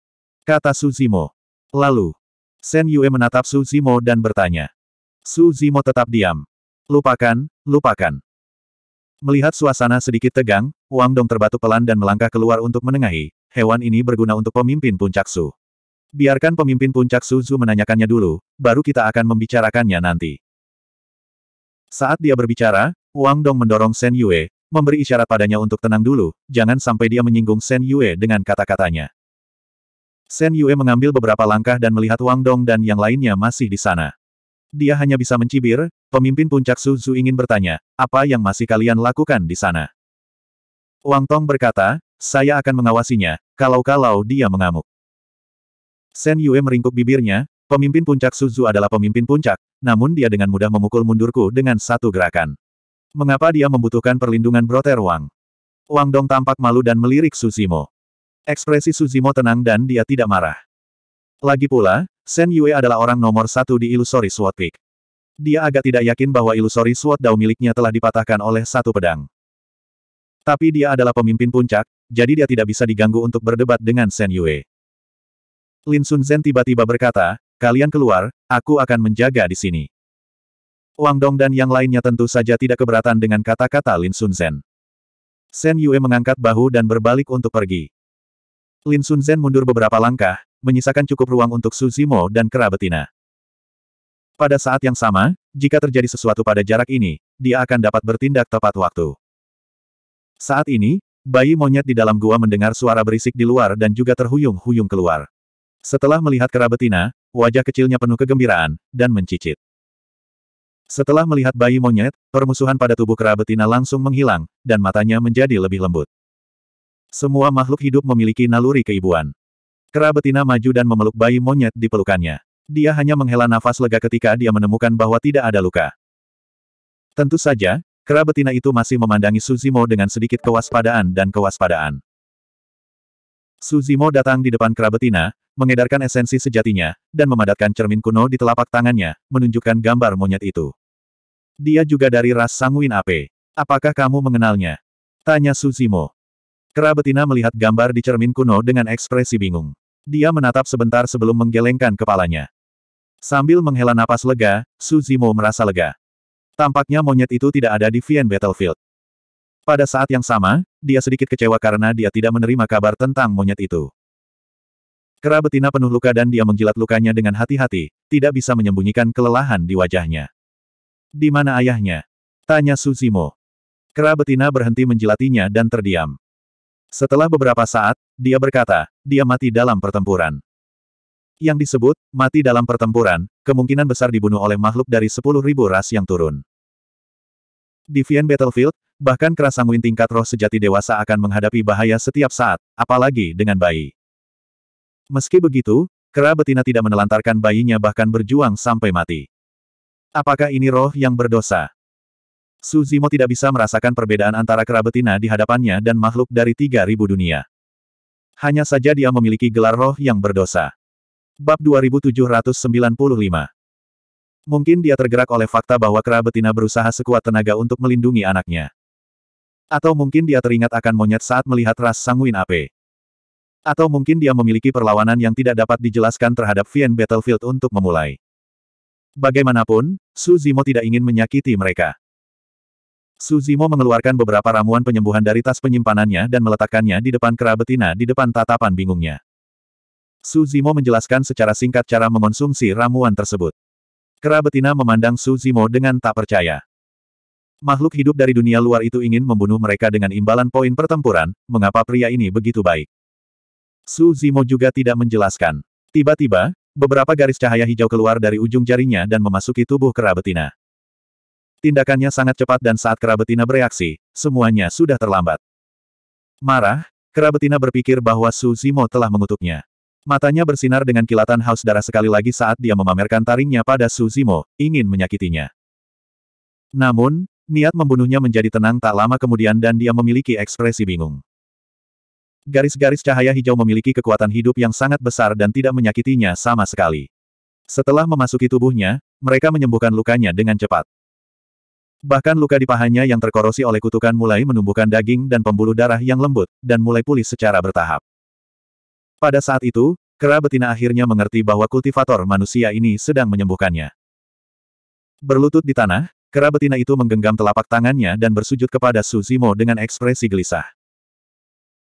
Kata Suzimo. Lalu, Sen Yue menatap Suzimo dan bertanya. Suzimo tetap diam. Lupakan, lupakan. Melihat suasana sedikit tegang, Wang Dong terbatuk pelan dan melangkah keluar untuk menengahi, hewan ini berguna untuk pemimpin puncak Su. Biarkan pemimpin puncak Suzu menanyakannya dulu, baru kita akan membicarakannya nanti. Saat dia berbicara, Wang Dong mendorong Shen Yue, memberi isyarat padanya untuk tenang dulu, jangan sampai dia menyinggung Shen Yue dengan kata-katanya. Shen Yue mengambil beberapa langkah dan melihat Wang Dong dan yang lainnya masih di sana. Dia hanya bisa mencibir, pemimpin puncak Su Zhu ingin bertanya, apa yang masih kalian lakukan di sana? Wang Tong berkata, saya akan mengawasinya, kalau-kalau dia mengamuk. Shen Yue meringkuk bibirnya, Pemimpin puncak Suzu adalah pemimpin puncak, namun dia dengan mudah memukul mundurku dengan satu gerakan. Mengapa dia membutuhkan perlindungan Broter Wang? Wang Dong tampak malu dan melirik Suzimo. Ekspresi Suzimo tenang dan dia tidak marah. Lagi pula, Shen Yue adalah orang nomor satu di Illusory Sword Peak. Dia agak tidak yakin bahwa Illusory Sword Dao miliknya telah dipatahkan oleh satu pedang. Tapi dia adalah pemimpin puncak, jadi dia tidak bisa diganggu untuk berdebat dengan Shen Yue. Lin Sun Zhen tiba-tiba berkata, Kalian keluar, aku akan menjaga di sini. Wang Dong dan yang lainnya tentu saja tidak keberatan dengan kata-kata Lin Sun Zen. Shen Yue mengangkat bahu dan berbalik untuk pergi. Lin Sun Zen mundur beberapa langkah, menyisakan cukup ruang untuk Su Zimo dan Kera Pada saat yang sama, jika terjadi sesuatu pada jarak ini, dia akan dapat bertindak tepat waktu. Saat ini, bayi monyet di dalam gua mendengar suara berisik di luar dan juga terhuyung-huyung keluar. Setelah melihat Kerabetina, wajah kecilnya penuh kegembiraan, dan mencicit. Setelah melihat bayi monyet, permusuhan pada tubuh kera betina langsung menghilang, dan matanya menjadi lebih lembut. Semua makhluk hidup memiliki naluri keibuan. Kera betina maju dan memeluk bayi monyet di pelukannya. Dia hanya menghela nafas lega ketika dia menemukan bahwa tidak ada luka. Tentu saja, kera betina itu masih memandangi Suzimo dengan sedikit kewaspadaan dan kewaspadaan. Suzimo datang di depan kera betina, mengedarkan esensi sejatinya, dan memadatkan cermin kuno di telapak tangannya, menunjukkan gambar monyet itu. Dia juga dari ras sanguin ape. Apakah kamu mengenalnya? Tanya Suzimo. Kera betina melihat gambar di cermin kuno dengan ekspresi bingung. Dia menatap sebentar sebelum menggelengkan kepalanya. Sambil menghela napas lega, Suzimo merasa lega. Tampaknya monyet itu tidak ada di Vien Battlefield. Pada saat yang sama, dia sedikit kecewa karena dia tidak menerima kabar tentang monyet itu. Kera betina penuh luka dan dia menjilat lukanya dengan hati-hati, tidak bisa menyembunyikan kelelahan di wajahnya. Di mana ayahnya? Tanya Suzimo. Kera betina berhenti menjilatinya dan terdiam. Setelah beberapa saat, dia berkata, dia mati dalam pertempuran. Yang disebut, mati dalam pertempuran, kemungkinan besar dibunuh oleh makhluk dari 10.000 ras yang turun. Di Vian Battlefield, bahkan kerasanguin tingkat roh sejati dewasa akan menghadapi bahaya setiap saat, apalagi dengan bayi. Meski begitu, kera betina tidak menelantarkan bayinya bahkan berjuang sampai mati. Apakah ini roh yang berdosa? Suzimo tidak bisa merasakan perbedaan antara kera betina di hadapannya dan makhluk dari 3000 dunia. Hanya saja dia memiliki gelar roh yang berdosa. Bab 2795 Mungkin dia tergerak oleh fakta bahwa kera betina berusaha sekuat tenaga untuk melindungi anaknya. Atau mungkin dia teringat akan monyet saat melihat ras sanguin ape. Atau mungkin dia memiliki perlawanan yang tidak dapat dijelaskan terhadap Vien Battlefield untuk memulai. Bagaimanapun, Su tidak ingin menyakiti mereka. Su mengeluarkan beberapa ramuan penyembuhan dari tas penyimpanannya dan meletakkannya di depan kera betina di depan tatapan bingungnya. Su menjelaskan secara singkat cara mengonsumsi ramuan tersebut. Kera betina memandang Su dengan tak percaya. Makhluk hidup dari dunia luar itu ingin membunuh mereka dengan imbalan poin pertempuran, mengapa pria ini begitu baik? Su Zimo juga tidak menjelaskan. Tiba-tiba, beberapa garis cahaya hijau keluar dari ujung jarinya dan memasuki tubuh kerabetina. Tindakannya sangat cepat dan saat kerabetina bereaksi, semuanya sudah terlambat. Marah, kerabetina berpikir bahwa Su Zimo telah mengutuknya. Matanya bersinar dengan kilatan haus darah sekali lagi saat dia memamerkan taringnya pada Su Zimo, ingin menyakitinya. Namun, niat membunuhnya menjadi tenang tak lama kemudian dan dia memiliki ekspresi bingung. Garis-garis cahaya hijau memiliki kekuatan hidup yang sangat besar dan tidak menyakitinya sama sekali. Setelah memasuki tubuhnya, mereka menyembuhkan lukanya dengan cepat. Bahkan luka di pahanya yang terkorosi oleh kutukan mulai menumbuhkan daging dan pembuluh darah yang lembut, dan mulai pulih secara bertahap. Pada saat itu, kera betina akhirnya mengerti bahwa kultivator manusia ini sedang menyembuhkannya. Berlutut di tanah, Kera betina itu menggenggam telapak tangannya dan bersujud kepada Suzimo dengan ekspresi gelisah.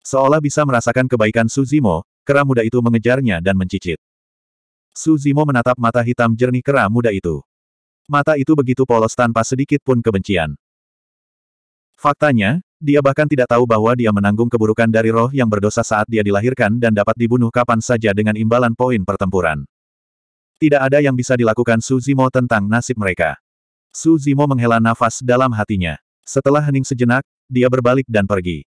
Seolah bisa merasakan kebaikan Suzimo, kera muda itu mengejarnya dan mencicit. Suzimo menatap mata hitam jernih kera muda itu. Mata itu begitu polos tanpa sedikit pun kebencian. Faktanya, dia bahkan tidak tahu bahwa dia menanggung keburukan dari roh yang berdosa saat dia dilahirkan dan dapat dibunuh kapan saja dengan imbalan poin pertempuran. Tidak ada yang bisa dilakukan Suzimo tentang nasib mereka. Suzimo menghela nafas dalam hatinya. Setelah hening sejenak, dia berbalik dan pergi.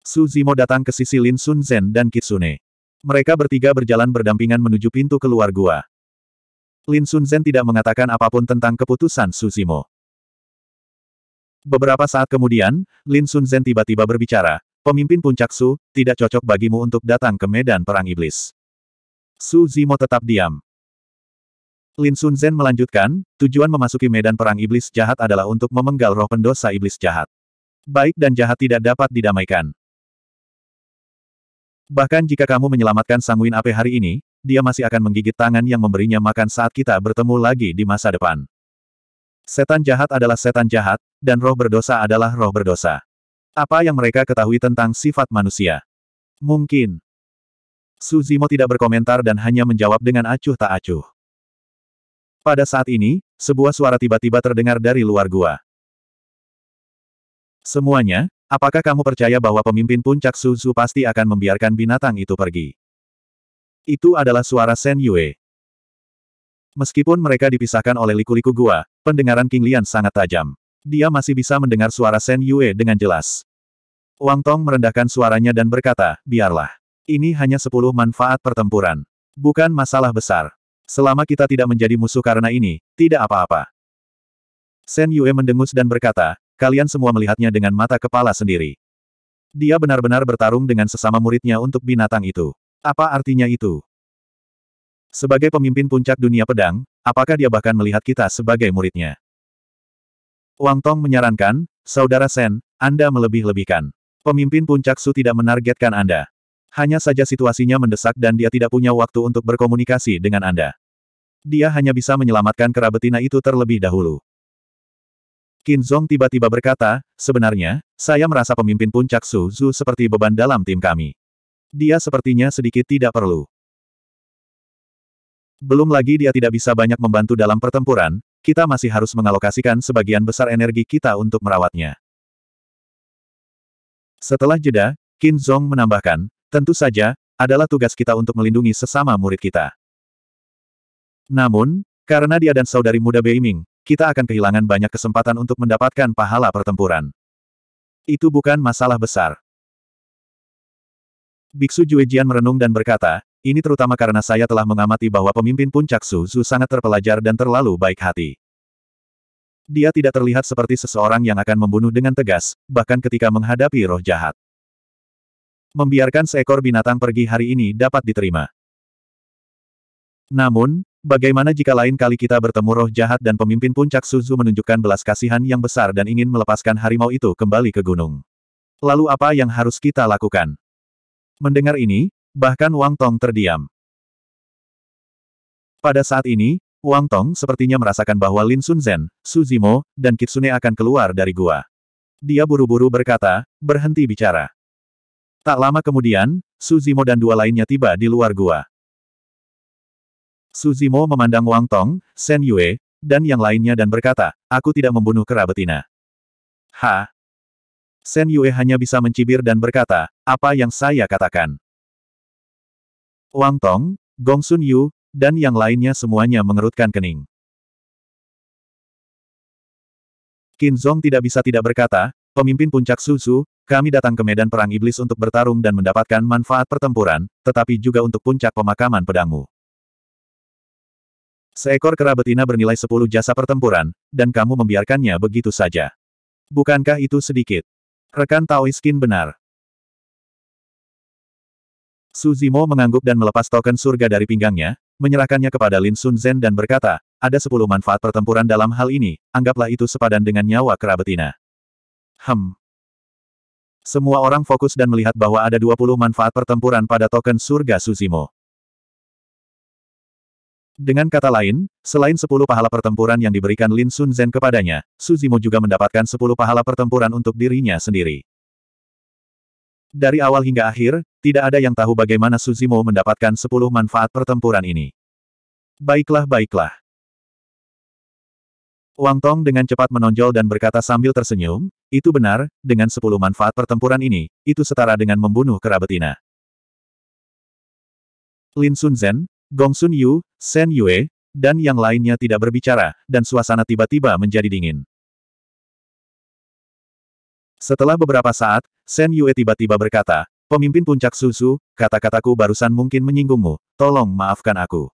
Su Zimo datang ke sisi Lin Sun Zhen dan Kitsune. Mereka bertiga berjalan berdampingan menuju pintu keluar gua. Lin Sun Zhen tidak mengatakan apapun tentang keputusan Su Zimo. Beberapa saat kemudian, Lin Sun Zhen tiba-tiba berbicara, pemimpin puncak Su, tidak cocok bagimu untuk datang ke medan perang iblis. Su Zimo tetap diam. Lin Sun Zhen melanjutkan, tujuan memasuki medan perang iblis jahat adalah untuk memenggal roh pendosa iblis jahat. Baik dan jahat tidak dapat didamaikan. Bahkan jika kamu menyelamatkan Sanguin Ape hari ini, dia masih akan menggigit tangan yang memberinya makan saat kita bertemu lagi di masa depan. Setan jahat adalah setan jahat, dan roh berdosa adalah roh berdosa. Apa yang mereka ketahui tentang sifat manusia? Mungkin. Suzimo tidak berkomentar dan hanya menjawab dengan acuh tak acuh. Pada saat ini, sebuah suara tiba-tiba terdengar dari luar gua. Semuanya, Apakah kamu percaya bahwa pemimpin puncak Suzu pasti akan membiarkan binatang itu pergi? Itu adalah suara Shen Yue. Meskipun mereka dipisahkan oleh liku-liku gua, pendengaran King Lian sangat tajam. Dia masih bisa mendengar suara Shen Yue dengan jelas. Wang Tong merendahkan suaranya dan berkata, biarlah. Ini hanya sepuluh manfaat pertempuran. Bukan masalah besar. Selama kita tidak menjadi musuh karena ini, tidak apa-apa. Shen Yue mendengus dan berkata, kalian semua melihatnya dengan mata kepala sendiri. Dia benar-benar bertarung dengan sesama muridnya untuk binatang itu. Apa artinya itu? Sebagai pemimpin puncak dunia pedang, apakah dia bahkan melihat kita sebagai muridnya? Wang Tong menyarankan, Saudara Sen, Anda melebih-lebihkan. Pemimpin puncak Su tidak menargetkan Anda. Hanya saja situasinya mendesak dan dia tidak punya waktu untuk berkomunikasi dengan Anda. Dia hanya bisa menyelamatkan kera itu terlebih dahulu. Qin Zhong tiba-tiba berkata, sebenarnya, saya merasa pemimpin puncak Su Zhu seperti beban dalam tim kami. Dia sepertinya sedikit tidak perlu. Belum lagi dia tidak bisa banyak membantu dalam pertempuran, kita masih harus mengalokasikan sebagian besar energi kita untuk merawatnya. Setelah jeda, Qin Zhong menambahkan, tentu saja, adalah tugas kita untuk melindungi sesama murid kita. Namun, karena dia dan saudari muda Beiming, kita akan kehilangan banyak kesempatan untuk mendapatkan pahala pertempuran. Itu bukan masalah besar. Biksu Juejian merenung dan berkata, ini terutama karena saya telah mengamati bahwa pemimpin puncak Suzu sangat terpelajar dan terlalu baik hati. Dia tidak terlihat seperti seseorang yang akan membunuh dengan tegas, bahkan ketika menghadapi roh jahat. Membiarkan seekor binatang pergi hari ini dapat diterima. Namun, Bagaimana jika lain kali kita bertemu roh jahat dan pemimpin puncak Suzu menunjukkan belas kasihan yang besar dan ingin melepaskan harimau itu kembali ke gunung? Lalu apa yang harus kita lakukan? Mendengar ini, bahkan Wang Tong terdiam. Pada saat ini, Wang Tong sepertinya merasakan bahwa Lin Sun Sunzen, Suzimo, dan Kitsune akan keluar dari gua. Dia buru-buru berkata, berhenti bicara. Tak lama kemudian, Suzimo dan dua lainnya tiba di luar gua. Suzimo memandang Wang Tong, Shen Yue, dan yang lainnya dan berkata, aku tidak membunuh kera betina. Ha? Shen Yue hanya bisa mencibir dan berkata, apa yang saya katakan? Wang Tong, Gong Sun Yu, dan yang lainnya semuanya mengerutkan kening. Qin Zong tidak bisa tidak berkata, pemimpin puncak Suzu, kami datang ke medan perang iblis untuk bertarung dan mendapatkan manfaat pertempuran, tetapi juga untuk puncak pemakaman pedangmu. Seekor kera betina bernilai 10 jasa pertempuran, dan kamu membiarkannya begitu saja. Bukankah itu sedikit? Rekan Taoiskin benar. Suzimo mengangguk dan melepas token surga dari pinggangnya, menyerahkannya kepada Lin Sun Zen dan berkata, ada sepuluh manfaat pertempuran dalam hal ini, anggaplah itu sepadan dengan nyawa kera betina. Hmm. Semua orang fokus dan melihat bahwa ada 20 manfaat pertempuran pada token surga Suzimo. Dengan kata lain, selain 10 pahala pertempuran yang diberikan Lin Sun Zhen kepadanya, Suzimo juga mendapatkan 10 pahala pertempuran untuk dirinya sendiri. Dari awal hingga akhir, tidak ada yang tahu bagaimana Su Suzimo mendapatkan 10 manfaat pertempuran ini. Baiklah baiklah. Wang Tong dengan cepat menonjol dan berkata sambil tersenyum, itu benar, dengan 10 manfaat pertempuran ini, itu setara dengan membunuh kerabat ina." Lin Sun Zhen, Gong Sun Yu, Shen Yue, dan yang lainnya tidak berbicara, dan suasana tiba-tiba menjadi dingin. Setelah beberapa saat, Shen Yue tiba-tiba berkata, Pemimpin puncak susu, kata-kataku barusan mungkin menyinggungmu, tolong maafkan aku.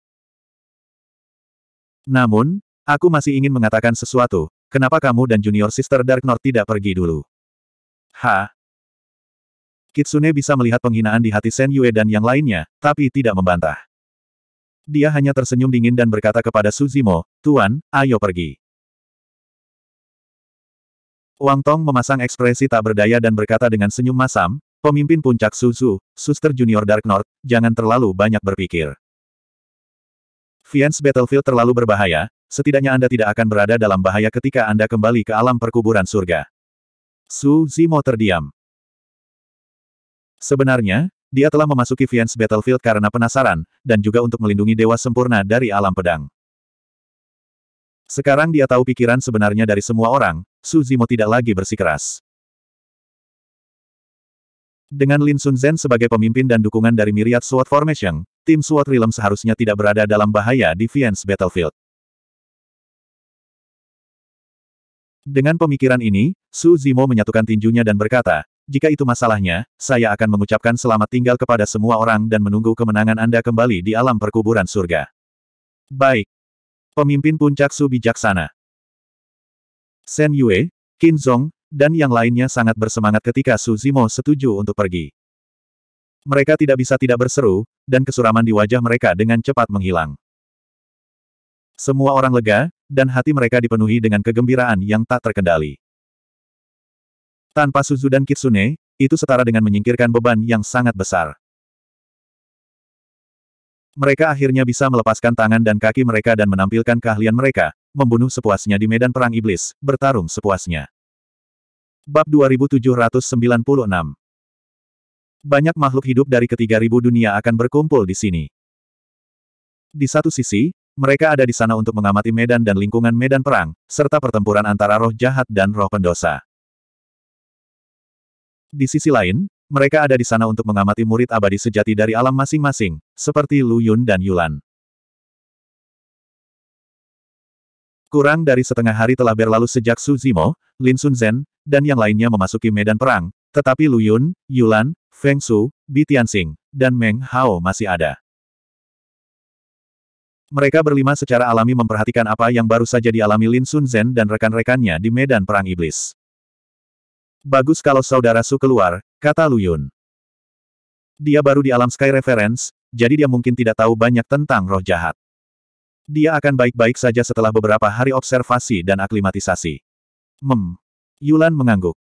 Namun, aku masih ingin mengatakan sesuatu, kenapa kamu dan junior sister Dark North tidak pergi dulu? Ha? Kitsune bisa melihat penghinaan di hati Shen Yue dan yang lainnya, tapi tidak membantah dia hanya tersenyum dingin dan berkata kepada Suzimo, Tuan, ayo pergi. Wang Tong memasang ekspresi tak berdaya dan berkata dengan senyum masam, pemimpin puncak Suzu, suster junior Dark North, jangan terlalu banyak berpikir. Fiance Battlefield terlalu berbahaya, setidaknya Anda tidak akan berada dalam bahaya ketika Anda kembali ke alam perkuburan surga. Su Zimo terdiam. Sebenarnya, dia telah memasuki Fiends Battlefield karena penasaran, dan juga untuk melindungi dewa sempurna dari alam pedang. Sekarang dia tahu pikiran sebenarnya dari semua orang, Su Zimo tidak lagi bersikeras. Dengan Lin Sun Zhen sebagai pemimpin dan dukungan dari Myriad Sword Formation, tim Sword Realm seharusnya tidak berada dalam bahaya di Fiends Battlefield. Dengan pemikiran ini, Su Zimo menyatukan tinjunya dan berkata, jika itu masalahnya, saya akan mengucapkan selamat tinggal kepada semua orang dan menunggu kemenangan Anda kembali di alam perkuburan surga. Baik. Pemimpin puncak Su bijaksana. Shen Yue, Qin Zhong, dan yang lainnya sangat bersemangat ketika Su Zimo setuju untuk pergi. Mereka tidak bisa tidak berseru, dan kesuraman di wajah mereka dengan cepat menghilang. Semua orang lega, dan hati mereka dipenuhi dengan kegembiraan yang tak terkendali. Tanpa Suzu dan Kitsune, itu setara dengan menyingkirkan beban yang sangat besar. Mereka akhirnya bisa melepaskan tangan dan kaki mereka dan menampilkan keahlian mereka, membunuh sepuasnya di medan perang iblis, bertarung sepuasnya. Bab 2796 Banyak makhluk hidup dari ketiga ribu dunia akan berkumpul di sini. Di satu sisi, mereka ada di sana untuk mengamati medan dan lingkungan medan perang, serta pertempuran antara roh jahat dan roh pendosa. Di sisi lain, mereka ada di sana untuk mengamati murid abadi sejati dari alam masing-masing, seperti Lu Yun dan Yulan. Kurang dari setengah hari telah berlalu sejak Su Zimo, Lin Sun Zhen, dan yang lainnya memasuki medan perang, tetapi Lu Yun, Yulan, Feng Su, Bi Tianxing, dan Meng Hao masih ada. Mereka berlima secara alami memperhatikan apa yang baru saja dialami Lin Sun Zhen dan rekan-rekannya di medan perang iblis. Bagus kalau saudara Su keluar, kata Luyun. Dia baru di alam Sky Reference, jadi dia mungkin tidak tahu banyak tentang roh jahat. Dia akan baik-baik saja setelah beberapa hari observasi dan aklimatisasi. Mem. Yulan mengangguk.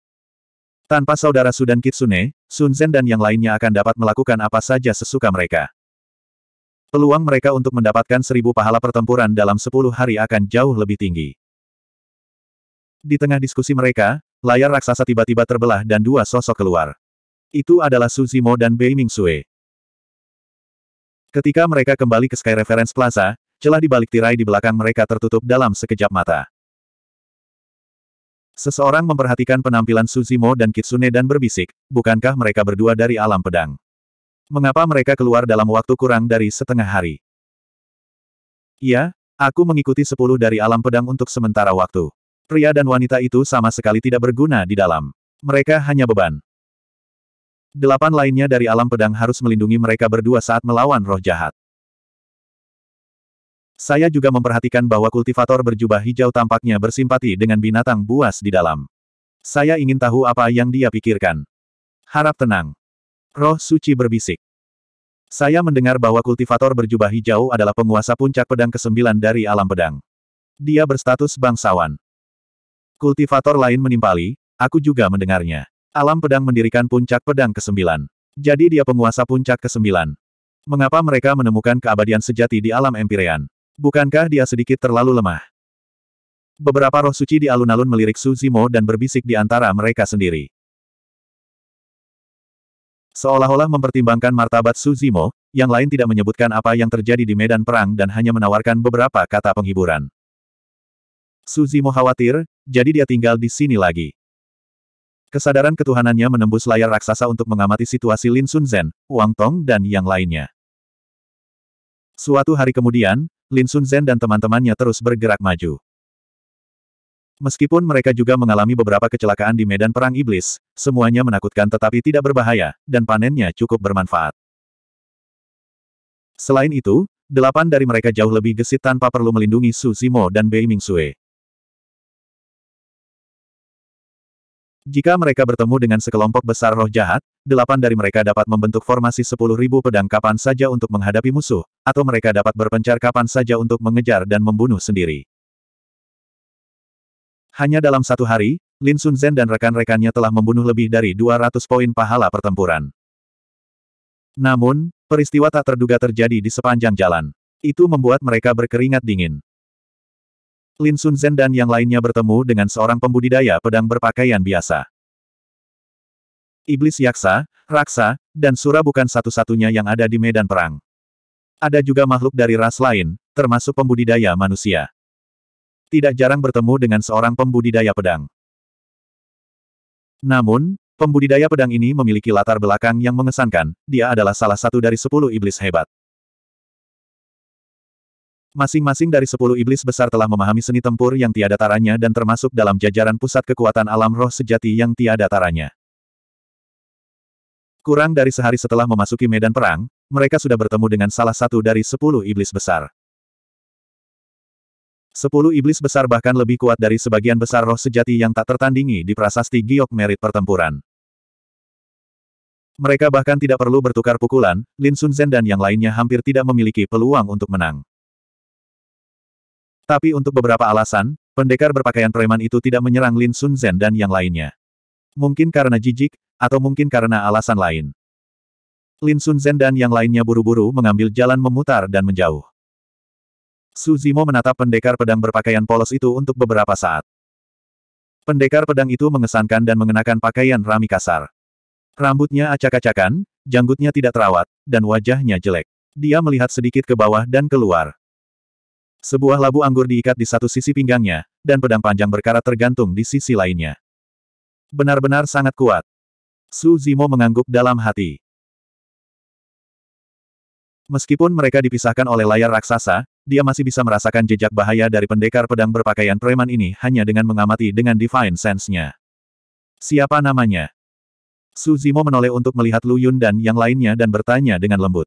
Tanpa saudara Sudan Kitsune, Zen dan yang lainnya akan dapat melakukan apa saja sesuka mereka. Peluang mereka untuk mendapatkan seribu pahala pertempuran dalam sepuluh hari akan jauh lebih tinggi. Di tengah diskusi mereka, Layar raksasa tiba-tiba terbelah dan dua sosok keluar. Itu adalah Suzimo dan Bei Mingsue. Ketika mereka kembali ke Sky Reference Plaza, celah di balik tirai di belakang mereka tertutup dalam sekejap mata. Seseorang memperhatikan penampilan Suzimo dan Kitsune dan berbisik, bukankah mereka berdua dari alam pedang? Mengapa mereka keluar dalam waktu kurang dari setengah hari? Iya, aku mengikuti sepuluh dari alam pedang untuk sementara waktu. Pria dan wanita itu sama sekali tidak berguna di dalam. Mereka hanya beban. Delapan lainnya dari alam pedang harus melindungi mereka berdua saat melawan roh jahat. Saya juga memperhatikan bahwa kultivator berjubah hijau tampaknya bersimpati dengan binatang buas di dalam. Saya ingin tahu apa yang dia pikirkan. Harap tenang. Roh suci berbisik. Saya mendengar bahwa kultivator berjubah hijau adalah penguasa puncak pedang kesembilan dari alam pedang. Dia berstatus bangsawan. Kultivator lain menimpali, aku juga mendengarnya. Alam pedang mendirikan puncak pedang ke-9. Jadi dia penguasa puncak ke-9. Mengapa mereka menemukan keabadian sejati di alam Empyrean? Bukankah dia sedikit terlalu lemah? Beberapa roh suci di alun-alun melirik Suzimo dan berbisik di antara mereka sendiri. Seolah-olah mempertimbangkan martabat Suzimo, yang lain tidak menyebutkan apa yang terjadi di medan perang dan hanya menawarkan beberapa kata penghiburan. Suzimo khawatir, jadi dia tinggal di sini lagi. Kesadaran ketuhanannya menembus layar raksasa untuk mengamati situasi Lin Sun Zhen, Wang Tong dan yang lainnya. Suatu hari kemudian, Lin Sun Zhen dan teman-temannya terus bergerak maju. Meskipun mereka juga mengalami beberapa kecelakaan di medan perang iblis, semuanya menakutkan tetapi tidak berbahaya, dan panennya cukup bermanfaat. Selain itu, delapan dari mereka jauh lebih gesit tanpa perlu melindungi Su Zimo dan Bei Ming Sue. Jika mereka bertemu dengan sekelompok besar roh jahat, delapan dari mereka dapat membentuk formasi sepuluh ribu pedang kapan saja untuk menghadapi musuh, atau mereka dapat berpencar kapan saja untuk mengejar dan membunuh sendiri. Hanya dalam satu hari, Lin Sun Zhen dan rekan-rekannya telah membunuh lebih dari 200 poin pahala pertempuran. Namun, peristiwa tak terduga terjadi di sepanjang jalan. Itu membuat mereka berkeringat dingin. Lin Sun Zhen dan yang lainnya bertemu dengan seorang pembudidaya pedang berpakaian biasa. Iblis Yaksa, Raksa, dan Sura bukan satu-satunya yang ada di medan perang. Ada juga makhluk dari ras lain, termasuk pembudidaya manusia. Tidak jarang bertemu dengan seorang pembudidaya pedang. Namun, pembudidaya pedang ini memiliki latar belakang yang mengesankan, dia adalah salah satu dari sepuluh iblis hebat. Masing-masing dari sepuluh iblis besar telah memahami seni tempur yang tiada taranya dan termasuk dalam jajaran pusat kekuatan alam roh sejati yang tiada taranya. Kurang dari sehari setelah memasuki medan perang, mereka sudah bertemu dengan salah satu dari sepuluh iblis besar. Sepuluh iblis besar bahkan lebih kuat dari sebagian besar roh sejati yang tak tertandingi di prasasti giok merit pertempuran. Mereka bahkan tidak perlu bertukar pukulan, Lin Sun Zhen dan yang lainnya hampir tidak memiliki peluang untuk menang. Tapi untuk beberapa alasan, pendekar berpakaian preman itu tidak menyerang Lin Sun Zhen dan yang lainnya. Mungkin karena jijik, atau mungkin karena alasan lain. Lin Sun Zhen dan yang lainnya buru-buru mengambil jalan memutar dan menjauh. Su Zimo menatap pendekar pedang berpakaian polos itu untuk beberapa saat. Pendekar pedang itu mengesankan dan mengenakan pakaian rami kasar. Rambutnya acak-acakan, janggutnya tidak terawat, dan wajahnya jelek. Dia melihat sedikit ke bawah dan keluar. Sebuah labu anggur diikat di satu sisi pinggangnya, dan pedang panjang berkarat tergantung di sisi lainnya. Benar-benar sangat kuat. Su Zimo mengangguk dalam hati. Meskipun mereka dipisahkan oleh layar raksasa, dia masih bisa merasakan jejak bahaya dari pendekar pedang berpakaian preman ini hanya dengan mengamati dengan divine sense-nya. Siapa namanya? Su Zimo menoleh untuk melihat Lu Yun dan yang lainnya dan bertanya dengan lembut.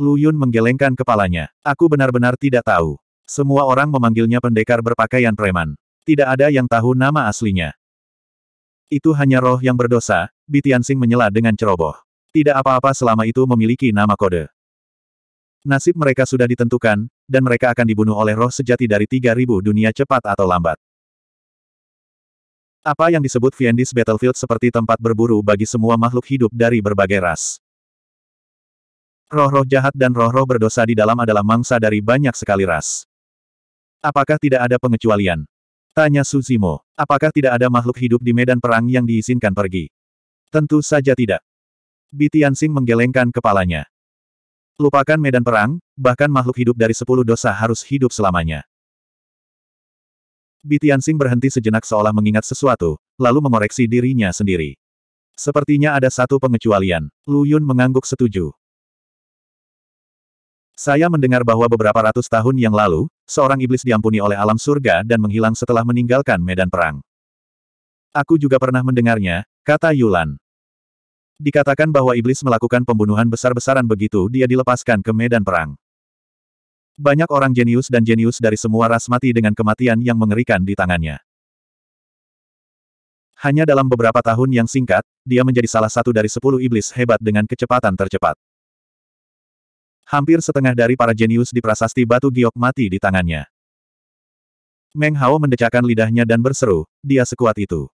Lu Yun menggelengkan kepalanya. Aku benar-benar tidak tahu. Semua orang memanggilnya pendekar berpakaian preman. Tidak ada yang tahu nama aslinya. Itu hanya roh yang berdosa, Bitiansing menyela dengan ceroboh. Tidak apa-apa selama itu memiliki nama kode. Nasib mereka sudah ditentukan, dan mereka akan dibunuh oleh roh sejati dari 3000 dunia cepat atau lambat. Apa yang disebut Fiendis Battlefield seperti tempat berburu bagi semua makhluk hidup dari berbagai ras. Roh-roh jahat dan roh-roh berdosa di dalam adalah mangsa dari banyak sekali ras. Apakah tidak ada pengecualian? Tanya Suzimo, apakah tidak ada makhluk hidup di medan perang yang diizinkan pergi? Tentu saja tidak. Bitiansing menggelengkan kepalanya. Lupakan medan perang, bahkan makhluk hidup dari sepuluh dosa harus hidup selamanya. Bitiansing berhenti sejenak seolah mengingat sesuatu, lalu mengoreksi dirinya sendiri. Sepertinya ada satu pengecualian. Lu Yun mengangguk setuju. Saya mendengar bahwa beberapa ratus tahun yang lalu, seorang iblis diampuni oleh alam surga dan menghilang setelah meninggalkan medan perang. Aku juga pernah mendengarnya, kata Yulan. Dikatakan bahwa iblis melakukan pembunuhan besar-besaran begitu dia dilepaskan ke medan perang. Banyak orang jenius dan jenius dari semua ras mati dengan kematian yang mengerikan di tangannya. Hanya dalam beberapa tahun yang singkat, dia menjadi salah satu dari sepuluh iblis hebat dengan kecepatan tercepat. Hampir setengah dari para jenius di prasasti batu giok mati di tangannya. Meng Hao mendecakkan lidahnya dan berseru, dia sekuat itu.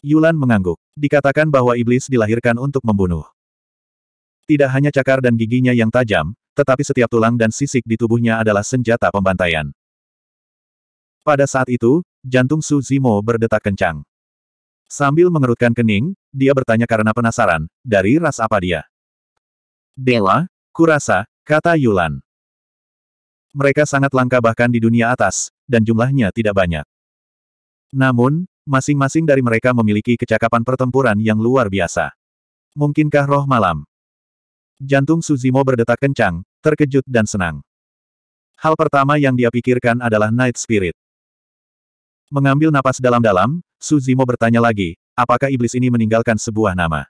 Yulan mengangguk. Dikatakan bahwa iblis dilahirkan untuk membunuh. Tidak hanya cakar dan giginya yang tajam, tetapi setiap tulang dan sisik di tubuhnya adalah senjata pembantaian. Pada saat itu, jantung Su Zimo berdetak kencang. Sambil mengerutkan kening, dia bertanya karena penasaran, dari ras apa dia? Dewa, kurasa, kata Yulan. Mereka sangat langka bahkan di dunia atas, dan jumlahnya tidak banyak. Namun, masing-masing dari mereka memiliki kecakapan pertempuran yang luar biasa. Mungkinkah roh malam? Jantung Suzimo berdetak kencang, terkejut dan senang. Hal pertama yang dia pikirkan adalah Night Spirit. Mengambil napas dalam-dalam, Suzimo bertanya lagi, apakah iblis ini meninggalkan sebuah nama?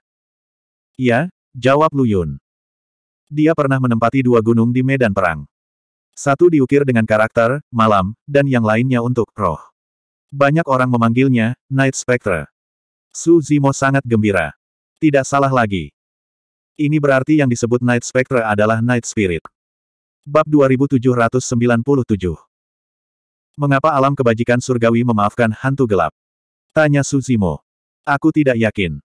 Ya, jawab Luyun dia pernah menempati dua gunung di medan perang. Satu diukir dengan karakter, malam, dan yang lainnya untuk roh. Banyak orang memanggilnya, Night Spectre. Su Zimo sangat gembira. Tidak salah lagi. Ini berarti yang disebut Night Spectre adalah Night Spirit. Bab 2797 Mengapa alam kebajikan surgawi memaafkan hantu gelap? Tanya Su Zimo. Aku tidak yakin.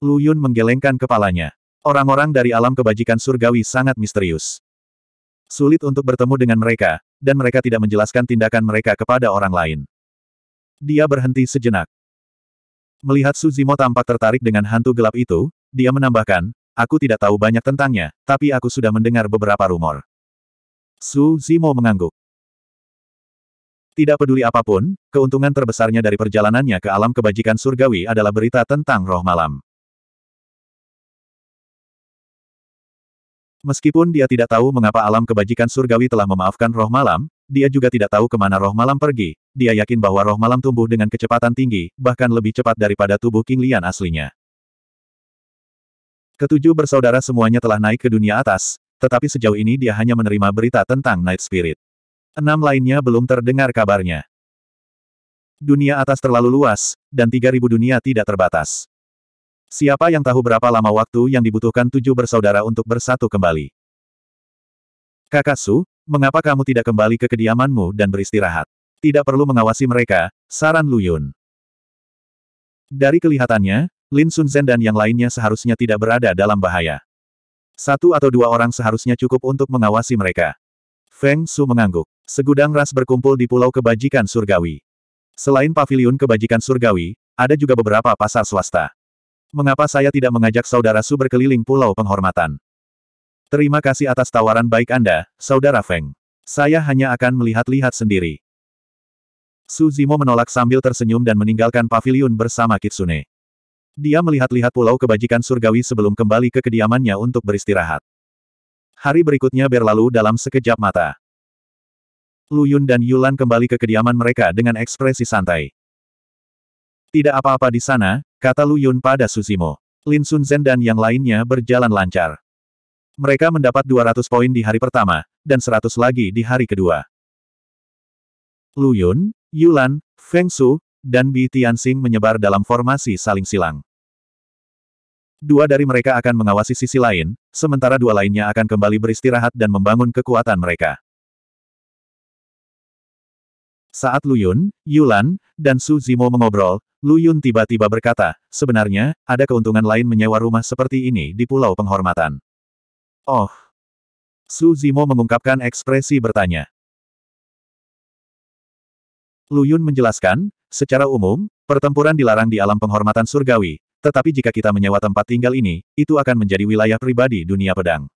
Lu Yun menggelengkan kepalanya. Orang-orang dari alam kebajikan surgawi sangat misterius. Sulit untuk bertemu dengan mereka, dan mereka tidak menjelaskan tindakan mereka kepada orang lain. Dia berhenti sejenak. Melihat Suzimo tampak tertarik dengan hantu gelap itu, dia menambahkan, aku tidak tahu banyak tentangnya, tapi aku sudah mendengar beberapa rumor. Su Zimo mengangguk. Tidak peduli apapun, keuntungan terbesarnya dari perjalanannya ke alam kebajikan surgawi adalah berita tentang roh malam. Meskipun dia tidak tahu mengapa alam kebajikan surgawi telah memaafkan roh malam, dia juga tidak tahu kemana roh malam pergi, dia yakin bahwa roh malam tumbuh dengan kecepatan tinggi, bahkan lebih cepat daripada tubuh King Lian aslinya. Ketujuh bersaudara semuanya telah naik ke dunia atas, tetapi sejauh ini dia hanya menerima berita tentang Night Spirit. Enam lainnya belum terdengar kabarnya. Dunia atas terlalu luas, dan 3000 dunia tidak terbatas. Siapa yang tahu berapa lama waktu yang dibutuhkan tujuh bersaudara untuk bersatu kembali? Kakak Su, mengapa kamu tidak kembali ke kediamanmu dan beristirahat? Tidak perlu mengawasi mereka, saran Lu Yun. Dari kelihatannya, Lin Sunzen dan yang lainnya seharusnya tidak berada dalam bahaya. Satu atau dua orang seharusnya cukup untuk mengawasi mereka. Feng Su mengangguk. Segudang ras berkumpul di Pulau Kebajikan Surgawi. Selain Paviliun kebajikan surgawi, ada juga beberapa pasar swasta mengapa saya tidak mengajak saudara Su berkeliling Pulau Penghormatan? Terima kasih atas tawaran baik Anda, saudara Feng. Saya hanya akan melihat-lihat sendiri. Su Zimo menolak sambil tersenyum dan meninggalkan pavilion bersama Kitsune. Dia melihat-lihat pulau kebajikan surgawi sebelum kembali ke kediamannya untuk beristirahat. Hari berikutnya berlalu dalam sekejap mata. Lu Yun dan Yulan kembali ke kediaman mereka dengan ekspresi santai. Tidak apa-apa di sana, kata Lu Yun pada Susimo. Lin Sun Zhen dan yang lainnya berjalan lancar. Mereka mendapat 200 poin di hari pertama, dan 100 lagi di hari kedua. Lu Yun, Yulan, Feng Su, dan Bi Tianxing menyebar dalam formasi saling silang. Dua dari mereka akan mengawasi sisi lain, sementara dua lainnya akan kembali beristirahat dan membangun kekuatan mereka. Saat Lu Yun, Yulan, dan Su Zimo mengobrol, Lu Yun tiba-tiba berkata, sebenarnya, ada keuntungan lain menyewa rumah seperti ini di Pulau Penghormatan. Oh. Su Zimo mengungkapkan ekspresi bertanya. Lu Yun menjelaskan, secara umum, pertempuran dilarang di alam penghormatan surgawi, tetapi jika kita menyewa tempat tinggal ini, itu akan menjadi wilayah pribadi dunia pedang.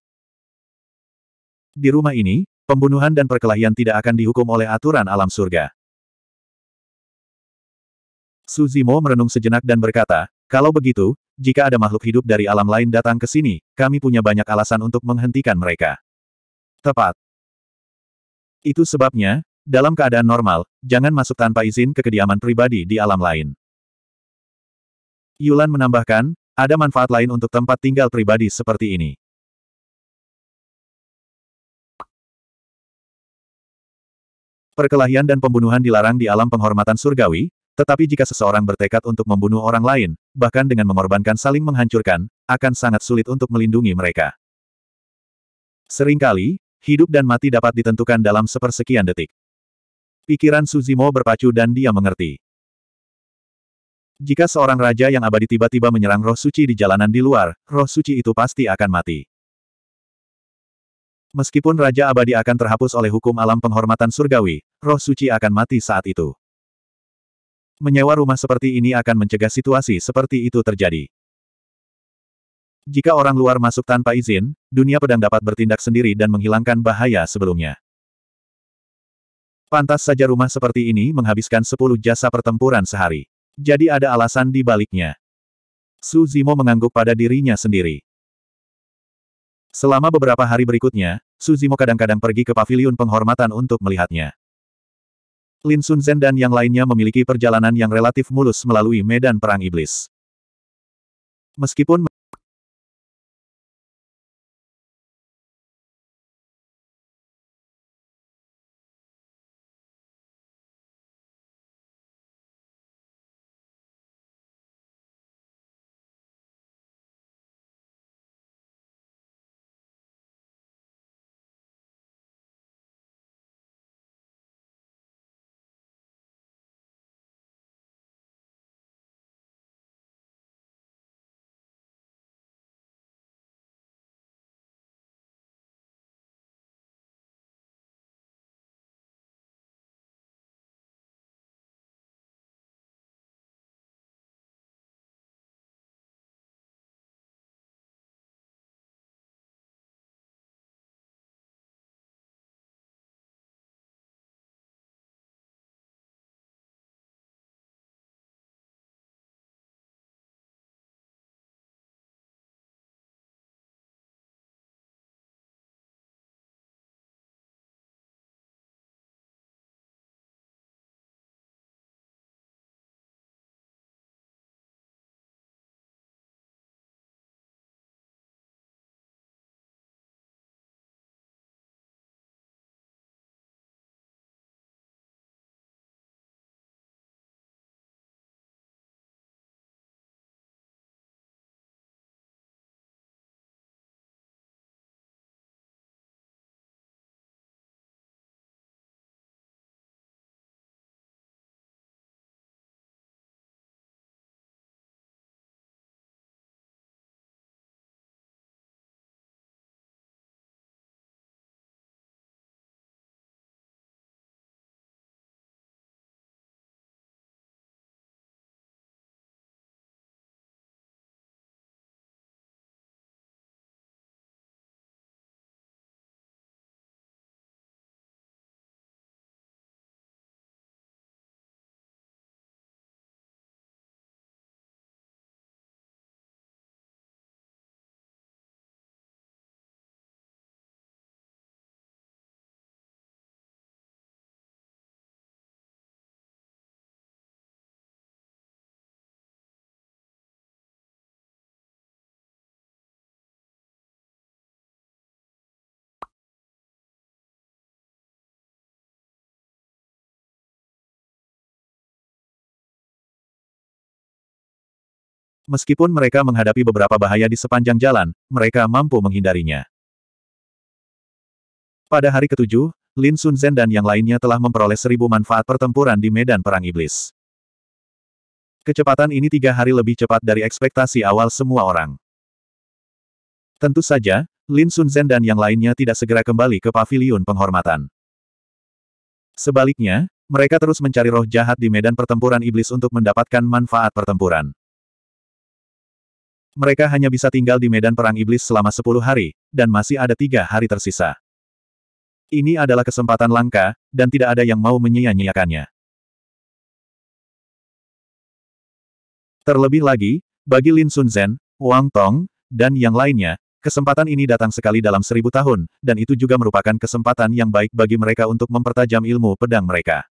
Di rumah ini, Pembunuhan dan perkelahian tidak akan dihukum oleh aturan alam surga. Suzimo merenung sejenak dan berkata, kalau begitu, jika ada makhluk hidup dari alam lain datang ke sini, kami punya banyak alasan untuk menghentikan mereka. Tepat. Itu sebabnya, dalam keadaan normal, jangan masuk tanpa izin ke kediaman pribadi di alam lain. Yulan menambahkan, ada manfaat lain untuk tempat tinggal pribadi seperti ini. Perkelahian dan pembunuhan dilarang di alam penghormatan surgawi, tetapi jika seseorang bertekad untuk membunuh orang lain, bahkan dengan mengorbankan saling menghancurkan, akan sangat sulit untuk melindungi mereka. Seringkali, hidup dan mati dapat ditentukan dalam sepersekian detik. Pikiran Suzimo berpacu dan dia mengerti. Jika seorang raja yang abadi tiba-tiba menyerang roh suci di jalanan di luar, roh suci itu pasti akan mati. Meskipun Raja Abadi akan terhapus oleh hukum alam penghormatan surgawi, roh suci akan mati saat itu. Menyewa rumah seperti ini akan mencegah situasi seperti itu terjadi. Jika orang luar masuk tanpa izin, dunia pedang dapat bertindak sendiri dan menghilangkan bahaya sebelumnya. Pantas saja rumah seperti ini menghabiskan 10 jasa pertempuran sehari. Jadi ada alasan di baliknya. Su Zimo mengangguk pada dirinya sendiri. Selama beberapa hari berikutnya, Suzimo kadang-kadang pergi ke paviliun penghormatan untuk melihatnya. Lin Zen dan yang lainnya memiliki perjalanan yang relatif mulus melalui medan perang iblis. Meskipun Meskipun mereka menghadapi beberapa bahaya di sepanjang jalan, mereka mampu menghindarinya. Pada hari ketujuh, Lin Zhen dan yang lainnya telah memperoleh seribu manfaat pertempuran di medan perang iblis. Kecepatan ini tiga hari lebih cepat dari ekspektasi awal semua orang. Tentu saja, Lin Zhen dan yang lainnya tidak segera kembali ke paviliun penghormatan. Sebaliknya, mereka terus mencari roh jahat di medan pertempuran iblis untuk mendapatkan manfaat pertempuran. Mereka hanya bisa tinggal di medan perang iblis selama sepuluh hari, dan masih ada tiga hari tersisa. Ini adalah kesempatan langka, dan tidak ada yang mau menyia-nyiakannya. Terlebih lagi, bagi Lin Sunzen, Wang Tong, dan yang lainnya, kesempatan ini datang sekali dalam seribu tahun, dan itu juga merupakan kesempatan yang baik bagi mereka untuk mempertajam ilmu pedang mereka.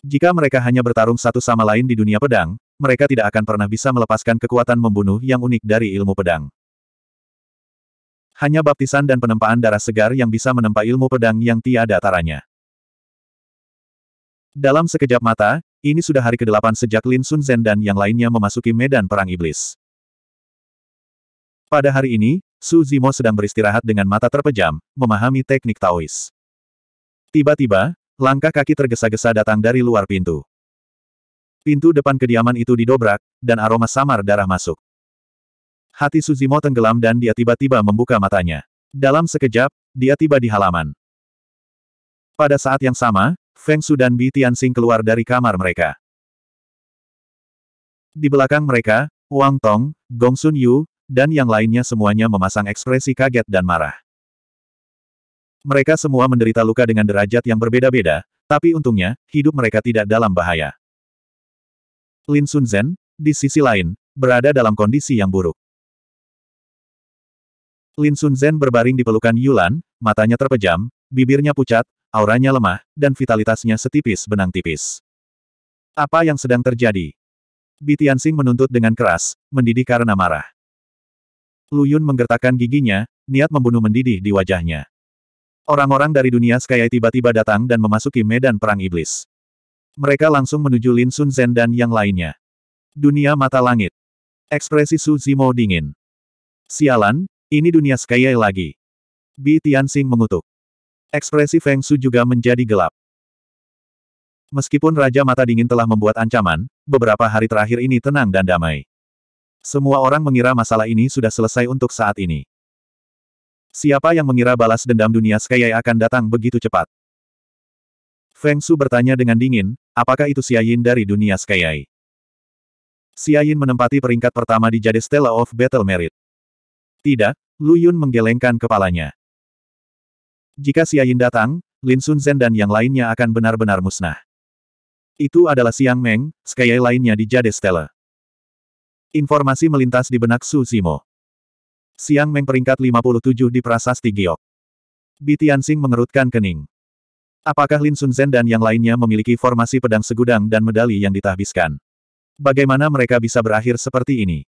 Jika mereka hanya bertarung satu sama lain di dunia pedang, mereka tidak akan pernah bisa melepaskan kekuatan membunuh yang unik dari ilmu pedang. Hanya baptisan dan penempaan darah segar yang bisa menempa ilmu pedang yang tiada taranya. Dalam sekejap mata, ini sudah hari ke-8 sejak Lin Sun Zhen dan yang lainnya memasuki medan perang iblis. Pada hari ini, Su Zimo sedang beristirahat dengan mata terpejam, memahami teknik Taois. Tiba-tiba, langkah kaki tergesa-gesa datang dari luar pintu. Pintu depan kediaman itu didobrak, dan aroma samar darah masuk. Hati Suzimo tenggelam dan dia tiba-tiba membuka matanya. Dalam sekejap, dia tiba di halaman. Pada saat yang sama, Feng Su dan Bi Tianxing keluar dari kamar mereka. Di belakang mereka, Wang Tong, Gong Sun Yu, dan yang lainnya semuanya memasang ekspresi kaget dan marah. Mereka semua menderita luka dengan derajat yang berbeda-beda, tapi untungnya, hidup mereka tidak dalam bahaya. Lin Sun Zhen, di sisi lain, berada dalam kondisi yang buruk. Lin Sun Zhen berbaring di pelukan Yulan, matanya terpejam, bibirnya pucat, auranya lemah, dan vitalitasnya setipis benang tipis. Apa yang sedang terjadi? Bi Tianxing menuntut dengan keras, mendidih karena marah. Lu Yun menggertakkan giginya, niat membunuh mendidih di wajahnya. Orang-orang dari dunia Skyai tiba-tiba datang dan memasuki medan perang iblis. Mereka langsung menuju Lin Sun Zen dan yang lainnya. Dunia mata langit. Ekspresi Su Zimo dingin. Sialan, ini dunia Skyye lagi. Bi Tianxing mengutuk. Ekspresi Feng Su juga menjadi gelap. Meskipun Raja Mata Dingin telah membuat ancaman, beberapa hari terakhir ini tenang dan damai. Semua orang mengira masalah ini sudah selesai untuk saat ini. Siapa yang mengira balas dendam dunia Skyai akan datang begitu cepat? Feng Su bertanya dengan dingin, apakah itu Yin dari dunia Skyai? Yin menempati peringkat pertama di Jade Stella of Battle Merit. Tidak, Lu Yun menggelengkan kepalanya. Jika Yin datang, Lin Sun Zhen dan yang lainnya akan benar-benar musnah. Itu adalah Siang Meng, Skyai lainnya di Jade Stella. Informasi melintas di benak Su Zimo. Siang Meng peringkat 57 di prasasti Giok. Bi Tianxing mengerutkan kening. Apakah Lin Zhen dan yang lainnya memiliki formasi pedang segudang dan medali yang ditahbiskan? Bagaimana mereka bisa berakhir seperti ini?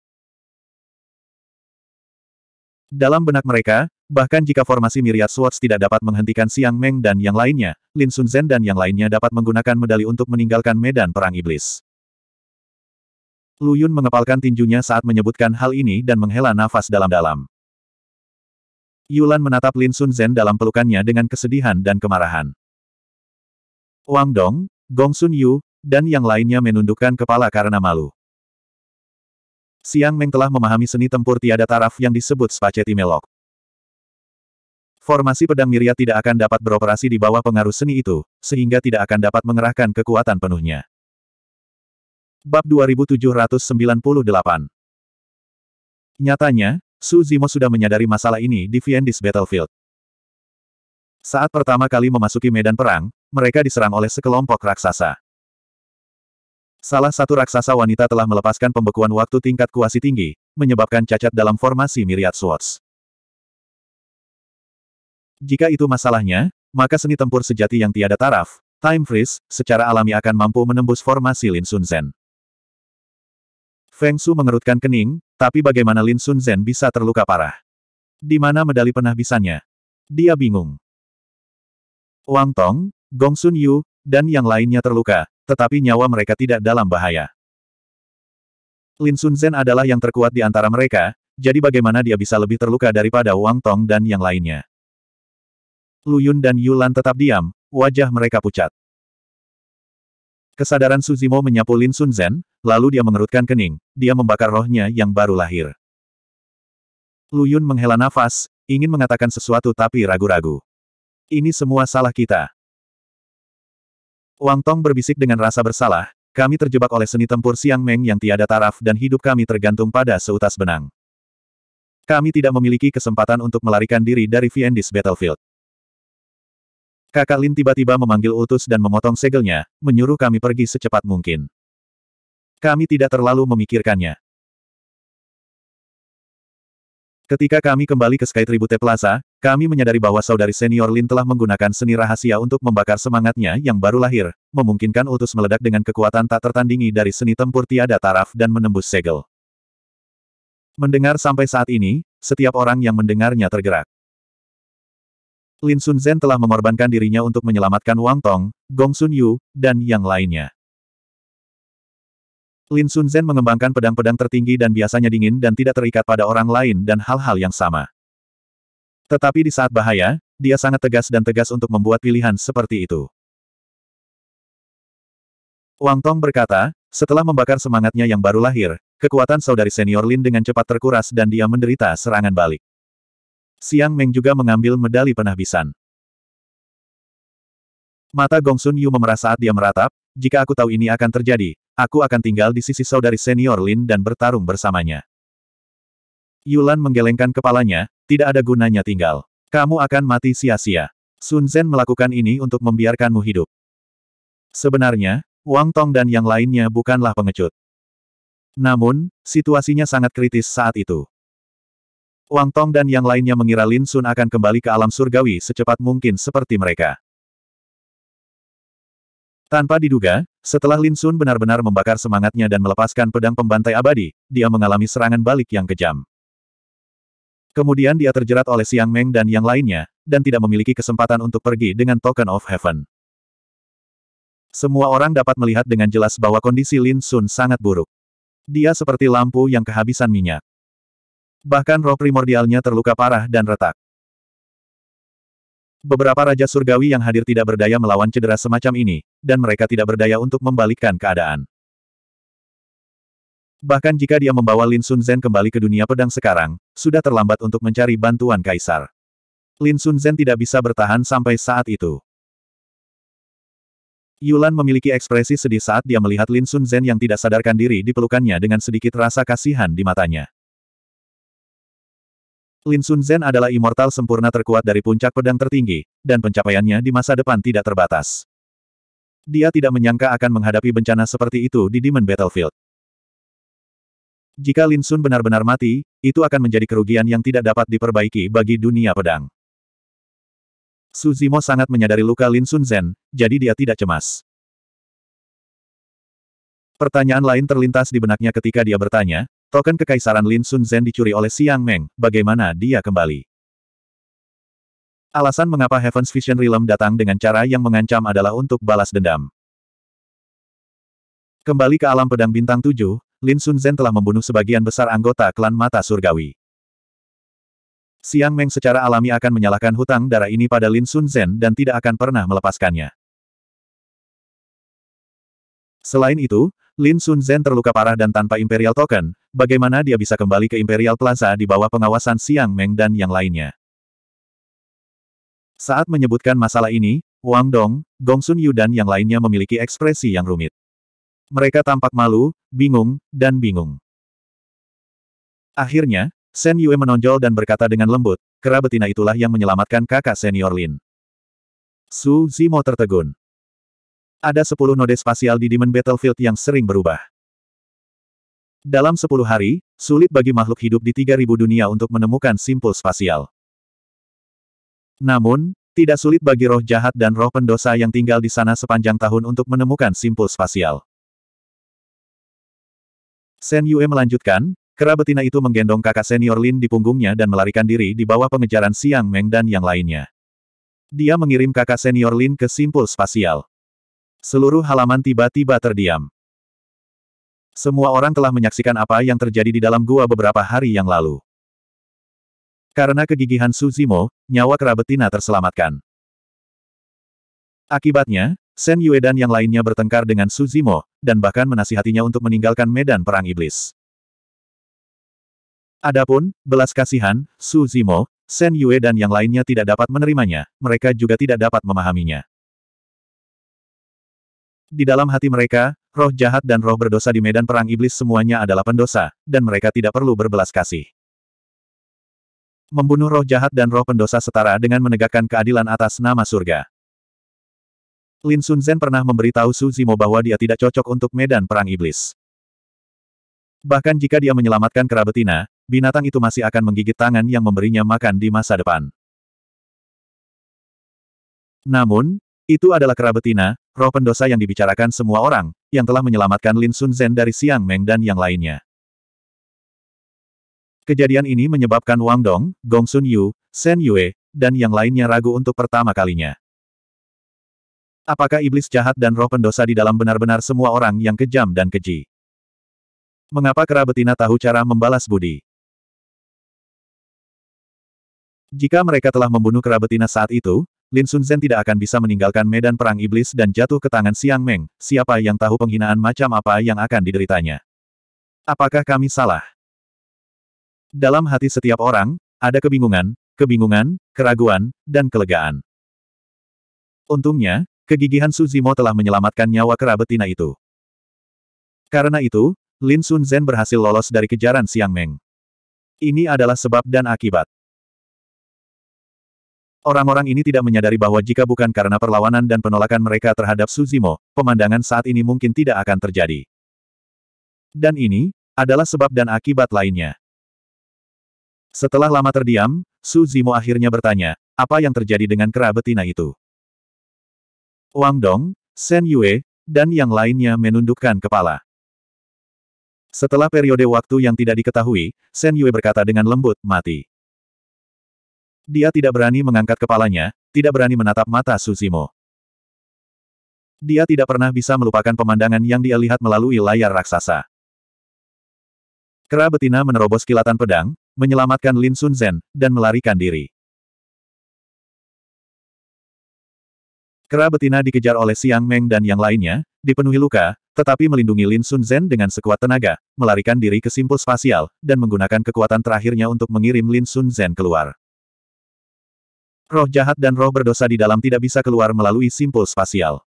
Dalam benak mereka, bahkan jika formasi Myriad Swords tidak dapat menghentikan Siang Meng dan yang lainnya, Lin Zhen dan yang lainnya dapat menggunakan medali untuk meninggalkan medan perang iblis. Lu Yun mengepalkan tinjunya saat menyebutkan hal ini dan menghela nafas dalam-dalam. Yulan menatap Lin Zhen dalam pelukannya dengan kesedihan dan kemarahan. Wang Dong, Gong Sun Yu, dan yang lainnya menundukkan kepala karena malu. Siang Meng telah memahami seni tempur tiada taraf yang disebut spaceti melok. Formasi pedang Miria tidak akan dapat beroperasi di bawah pengaruh seni itu, sehingga tidak akan dapat mengerahkan kekuatan penuhnya. Bab 2798 Nyatanya, Su Zimo sudah menyadari masalah ini di Viendis Battlefield. Saat pertama kali memasuki medan perang, mereka diserang oleh sekelompok raksasa. Salah satu raksasa wanita telah melepaskan pembekuan waktu tingkat kuasi tinggi, menyebabkan cacat dalam formasi Myriad Swords. Jika itu masalahnya, maka seni tempur sejati yang tiada taraf, Time Freeze, secara alami akan mampu menembus formasi Lin Sun Zen. Feng Su mengerutkan kening, tapi bagaimana Lin Sun Zen bisa terluka parah? Di mana medali penahbisannya? Dia bingung. Wang Tong, Gong Sun Yu, dan yang lainnya terluka, tetapi nyawa mereka tidak dalam bahaya. Lin Sun Zhen adalah yang terkuat di antara mereka, jadi bagaimana dia bisa lebih terluka daripada Wang Tong dan yang lainnya. Lu Yun dan Yulan tetap diam, wajah mereka pucat. Kesadaran Suzimo menyapu Lin Sun Zhen, lalu dia mengerutkan kening, dia membakar rohnya yang baru lahir. Lu Yun menghela nafas, ingin mengatakan sesuatu tapi ragu-ragu. Ini semua salah kita. Wang Tong berbisik dengan rasa bersalah, kami terjebak oleh seni tempur Siang Meng yang tiada taraf dan hidup kami tergantung pada seutas benang. Kami tidak memiliki kesempatan untuk melarikan diri dari Viendis Battlefield. Kakak Lin tiba-tiba memanggil utus dan memotong segelnya, menyuruh kami pergi secepat mungkin. Kami tidak terlalu memikirkannya. Ketika kami kembali ke Sky Tribute Plaza, kami menyadari bahwa saudari senior Lin telah menggunakan seni rahasia untuk membakar semangatnya yang baru lahir, memungkinkan utus meledak dengan kekuatan tak tertandingi dari seni tempur tiada taraf dan menembus segel. Mendengar sampai saat ini, setiap orang yang mendengarnya tergerak. Lin Sun Zhen telah mengorbankan dirinya untuk menyelamatkan Wang Tong, Gong Sun Yu, dan yang lainnya. Lin Sun Zen mengembangkan pedang-pedang tertinggi dan biasanya dingin dan tidak terikat pada orang lain dan hal-hal yang sama. Tetapi di saat bahaya, dia sangat tegas dan tegas untuk membuat pilihan seperti itu. Wang Tong berkata, setelah membakar semangatnya yang baru lahir, kekuatan saudari senior Lin dengan cepat terkuras dan dia menderita serangan balik. Siang Meng juga mengambil medali penahbisan. Mata Gongsun Yu memerah saat dia meratap, jika aku tahu ini akan terjadi, aku akan tinggal di sisi saudari senior Lin dan bertarung bersamanya. Yulan menggelengkan kepalanya, tidak ada gunanya tinggal. Kamu akan mati sia-sia. Sun Zen melakukan ini untuk membiarkanmu hidup. Sebenarnya, Wang Tong dan yang lainnya bukanlah pengecut. Namun, situasinya sangat kritis saat itu. Wang Tong dan yang lainnya mengira Lin Sun akan kembali ke alam surgawi secepat mungkin seperti mereka. Tanpa diduga, setelah Lin Sun benar-benar membakar semangatnya dan melepaskan pedang pembantai abadi, dia mengalami serangan balik yang kejam. Kemudian dia terjerat oleh Siang Meng dan yang lainnya, dan tidak memiliki kesempatan untuk pergi dengan Token of Heaven. Semua orang dapat melihat dengan jelas bahwa kondisi Lin Sun sangat buruk. Dia seperti lampu yang kehabisan minyak. Bahkan roh primordialnya terluka parah dan retak. Beberapa Raja Surgawi yang hadir tidak berdaya melawan cedera semacam ini, dan mereka tidak berdaya untuk membalikkan keadaan. Bahkan jika dia membawa Lin Sun Zhen kembali ke dunia pedang sekarang, sudah terlambat untuk mencari bantuan Kaisar. Lin Sun Zhen tidak bisa bertahan sampai saat itu. Yulan memiliki ekspresi sedih saat dia melihat Lin Sun Zhen yang tidak sadarkan diri di pelukannya dengan sedikit rasa kasihan di matanya. Lin Sun Zhen adalah immortal sempurna terkuat dari puncak pedang tertinggi, dan pencapaiannya di masa depan tidak terbatas. Dia tidak menyangka akan menghadapi bencana seperti itu di Demon Battlefield. Jika Lin Sun benar-benar mati, itu akan menjadi kerugian yang tidak dapat diperbaiki bagi dunia pedang. Suzimo sangat menyadari luka Lin Sun Zhen, jadi dia tidak cemas. Pertanyaan lain terlintas di benaknya ketika dia bertanya, Token kekaisaran Lin Sun Zhen dicuri oleh Xiang Meng, bagaimana dia kembali? Alasan mengapa Heaven's Vision Realm datang dengan cara yang mengancam adalah untuk balas dendam. Kembali ke alam pedang bintang tujuh, Lin Sun Zhen telah membunuh sebagian besar anggota klan mata surgawi. Xiang Meng secara alami akan menyalahkan hutang darah ini pada Lin Sun Zhen dan tidak akan pernah melepaskannya. Selain itu, Lin Sun Zhen terluka parah dan tanpa Imperial Token, bagaimana dia bisa kembali ke Imperial Plaza di bawah pengawasan Siang Meng dan yang lainnya. Saat menyebutkan masalah ini, Wang Dong, Gong Sun Yu dan yang lainnya memiliki ekspresi yang rumit. Mereka tampak malu, bingung, dan bingung. Akhirnya, Shen Yue menonjol dan berkata dengan lembut, kera betina itulah yang menyelamatkan kakak senior Lin. Su Zimo tertegun. Ada sepuluh node spasial di Demon Battlefield yang sering berubah. Dalam sepuluh hari, sulit bagi makhluk hidup di tiga ribu dunia untuk menemukan simpul spasial. Namun, tidak sulit bagi roh jahat dan roh pendosa yang tinggal di sana sepanjang tahun untuk menemukan simpul spasial. Sen Yue melanjutkan, kera betina itu menggendong kakak senior Lin di punggungnya dan melarikan diri di bawah pengejaran Siang Meng dan yang lainnya. Dia mengirim kakak senior Lin ke simpul spasial. Seluruh halaman tiba-tiba terdiam. Semua orang telah menyaksikan apa yang terjadi di dalam gua beberapa hari yang lalu. Karena kegigihan Suzimo, nyawa Kerabetina terselamatkan. Akibatnya, Sen Yue dan yang lainnya bertengkar dengan Suzimo, dan bahkan menasihatinya untuk meninggalkan medan perang iblis. Adapun, belas kasihan, Suzimo, Sen Yue dan yang lainnya tidak dapat menerimanya, mereka juga tidak dapat memahaminya. Di dalam hati mereka, roh jahat dan roh berdosa di medan perang iblis semuanya adalah pendosa, dan mereka tidak perlu berbelas kasih. Membunuh roh jahat dan roh pendosa setara dengan menegakkan keadilan atas nama surga. Lin Sun Zen pernah memberitahu Su Zimo bahwa dia tidak cocok untuk medan perang iblis. Bahkan jika dia menyelamatkan kera betina, binatang itu masih akan menggigit tangan yang memberinya makan di masa depan. Namun, itu adalah kera betina, roh pendosa yang dibicarakan semua orang, yang telah menyelamatkan Lin Sun Zhen dari Siang Meng dan yang lainnya. Kejadian ini menyebabkan Wang Dong, Gong Sun Yu, Shen Yue, dan yang lainnya ragu untuk pertama kalinya. Apakah iblis jahat dan roh pendosa di dalam benar-benar semua orang yang kejam dan keji? Mengapa kera betina tahu cara membalas budi? Jika mereka telah membunuh kera betina saat itu, Lin Sun Zhen tidak akan bisa meninggalkan medan perang iblis dan jatuh ke tangan Siang Meng, siapa yang tahu penghinaan macam apa yang akan dideritanya. Apakah kami salah? Dalam hati setiap orang, ada kebingungan, kebingungan, keraguan, dan kelegaan. Untungnya, kegigihan Suzimo telah menyelamatkan nyawa kera betina itu. Karena itu, Lin Sun Zhen berhasil lolos dari kejaran Siang Meng. Ini adalah sebab dan akibat. Orang-orang ini tidak menyadari bahwa jika bukan karena perlawanan dan penolakan mereka terhadap Suzimo, pemandangan saat ini mungkin tidak akan terjadi. Dan ini, adalah sebab dan akibat lainnya. Setelah lama terdiam, Suzimo akhirnya bertanya, apa yang terjadi dengan kera betina itu? Wang Dong, Shen Yue, dan yang lainnya menundukkan kepala. Setelah periode waktu yang tidak diketahui, Shen Yue berkata dengan lembut, mati. Dia tidak berani mengangkat kepalanya, tidak berani menatap mata Susimo. Dia tidak pernah bisa melupakan pemandangan yang dia lihat melalui layar raksasa. Kera betina menerobos kilatan pedang, menyelamatkan Lin Sun Zen, dan melarikan diri. Kera betina dikejar oleh Siang Meng dan yang lainnya, dipenuhi luka, tetapi melindungi Lin Sun Zen dengan sekuat tenaga, melarikan diri ke simpul spasial, dan menggunakan kekuatan terakhirnya untuk mengirim Lin Sun Zen keluar. Roh jahat dan roh berdosa di dalam tidak bisa keluar melalui simpul spasial.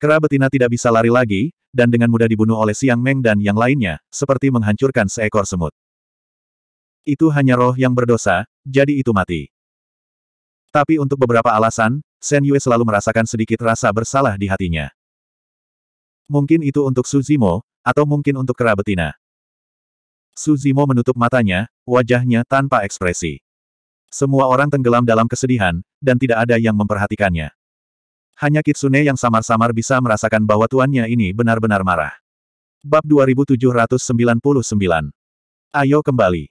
Kera betina tidak bisa lari lagi, dan dengan mudah dibunuh oleh Siang Meng dan yang lainnya, seperti menghancurkan seekor semut. Itu hanya roh yang berdosa, jadi itu mati. Tapi untuk beberapa alasan, Shen Yue selalu merasakan sedikit rasa bersalah di hatinya. Mungkin itu untuk Suzimo, atau mungkin untuk kera betina. Suzimo menutup matanya, wajahnya tanpa ekspresi. Semua orang tenggelam dalam kesedihan, dan tidak ada yang memperhatikannya. Hanya Kitsune yang samar-samar bisa merasakan bahwa tuannya ini benar-benar marah. Bab 2799 Ayo kembali.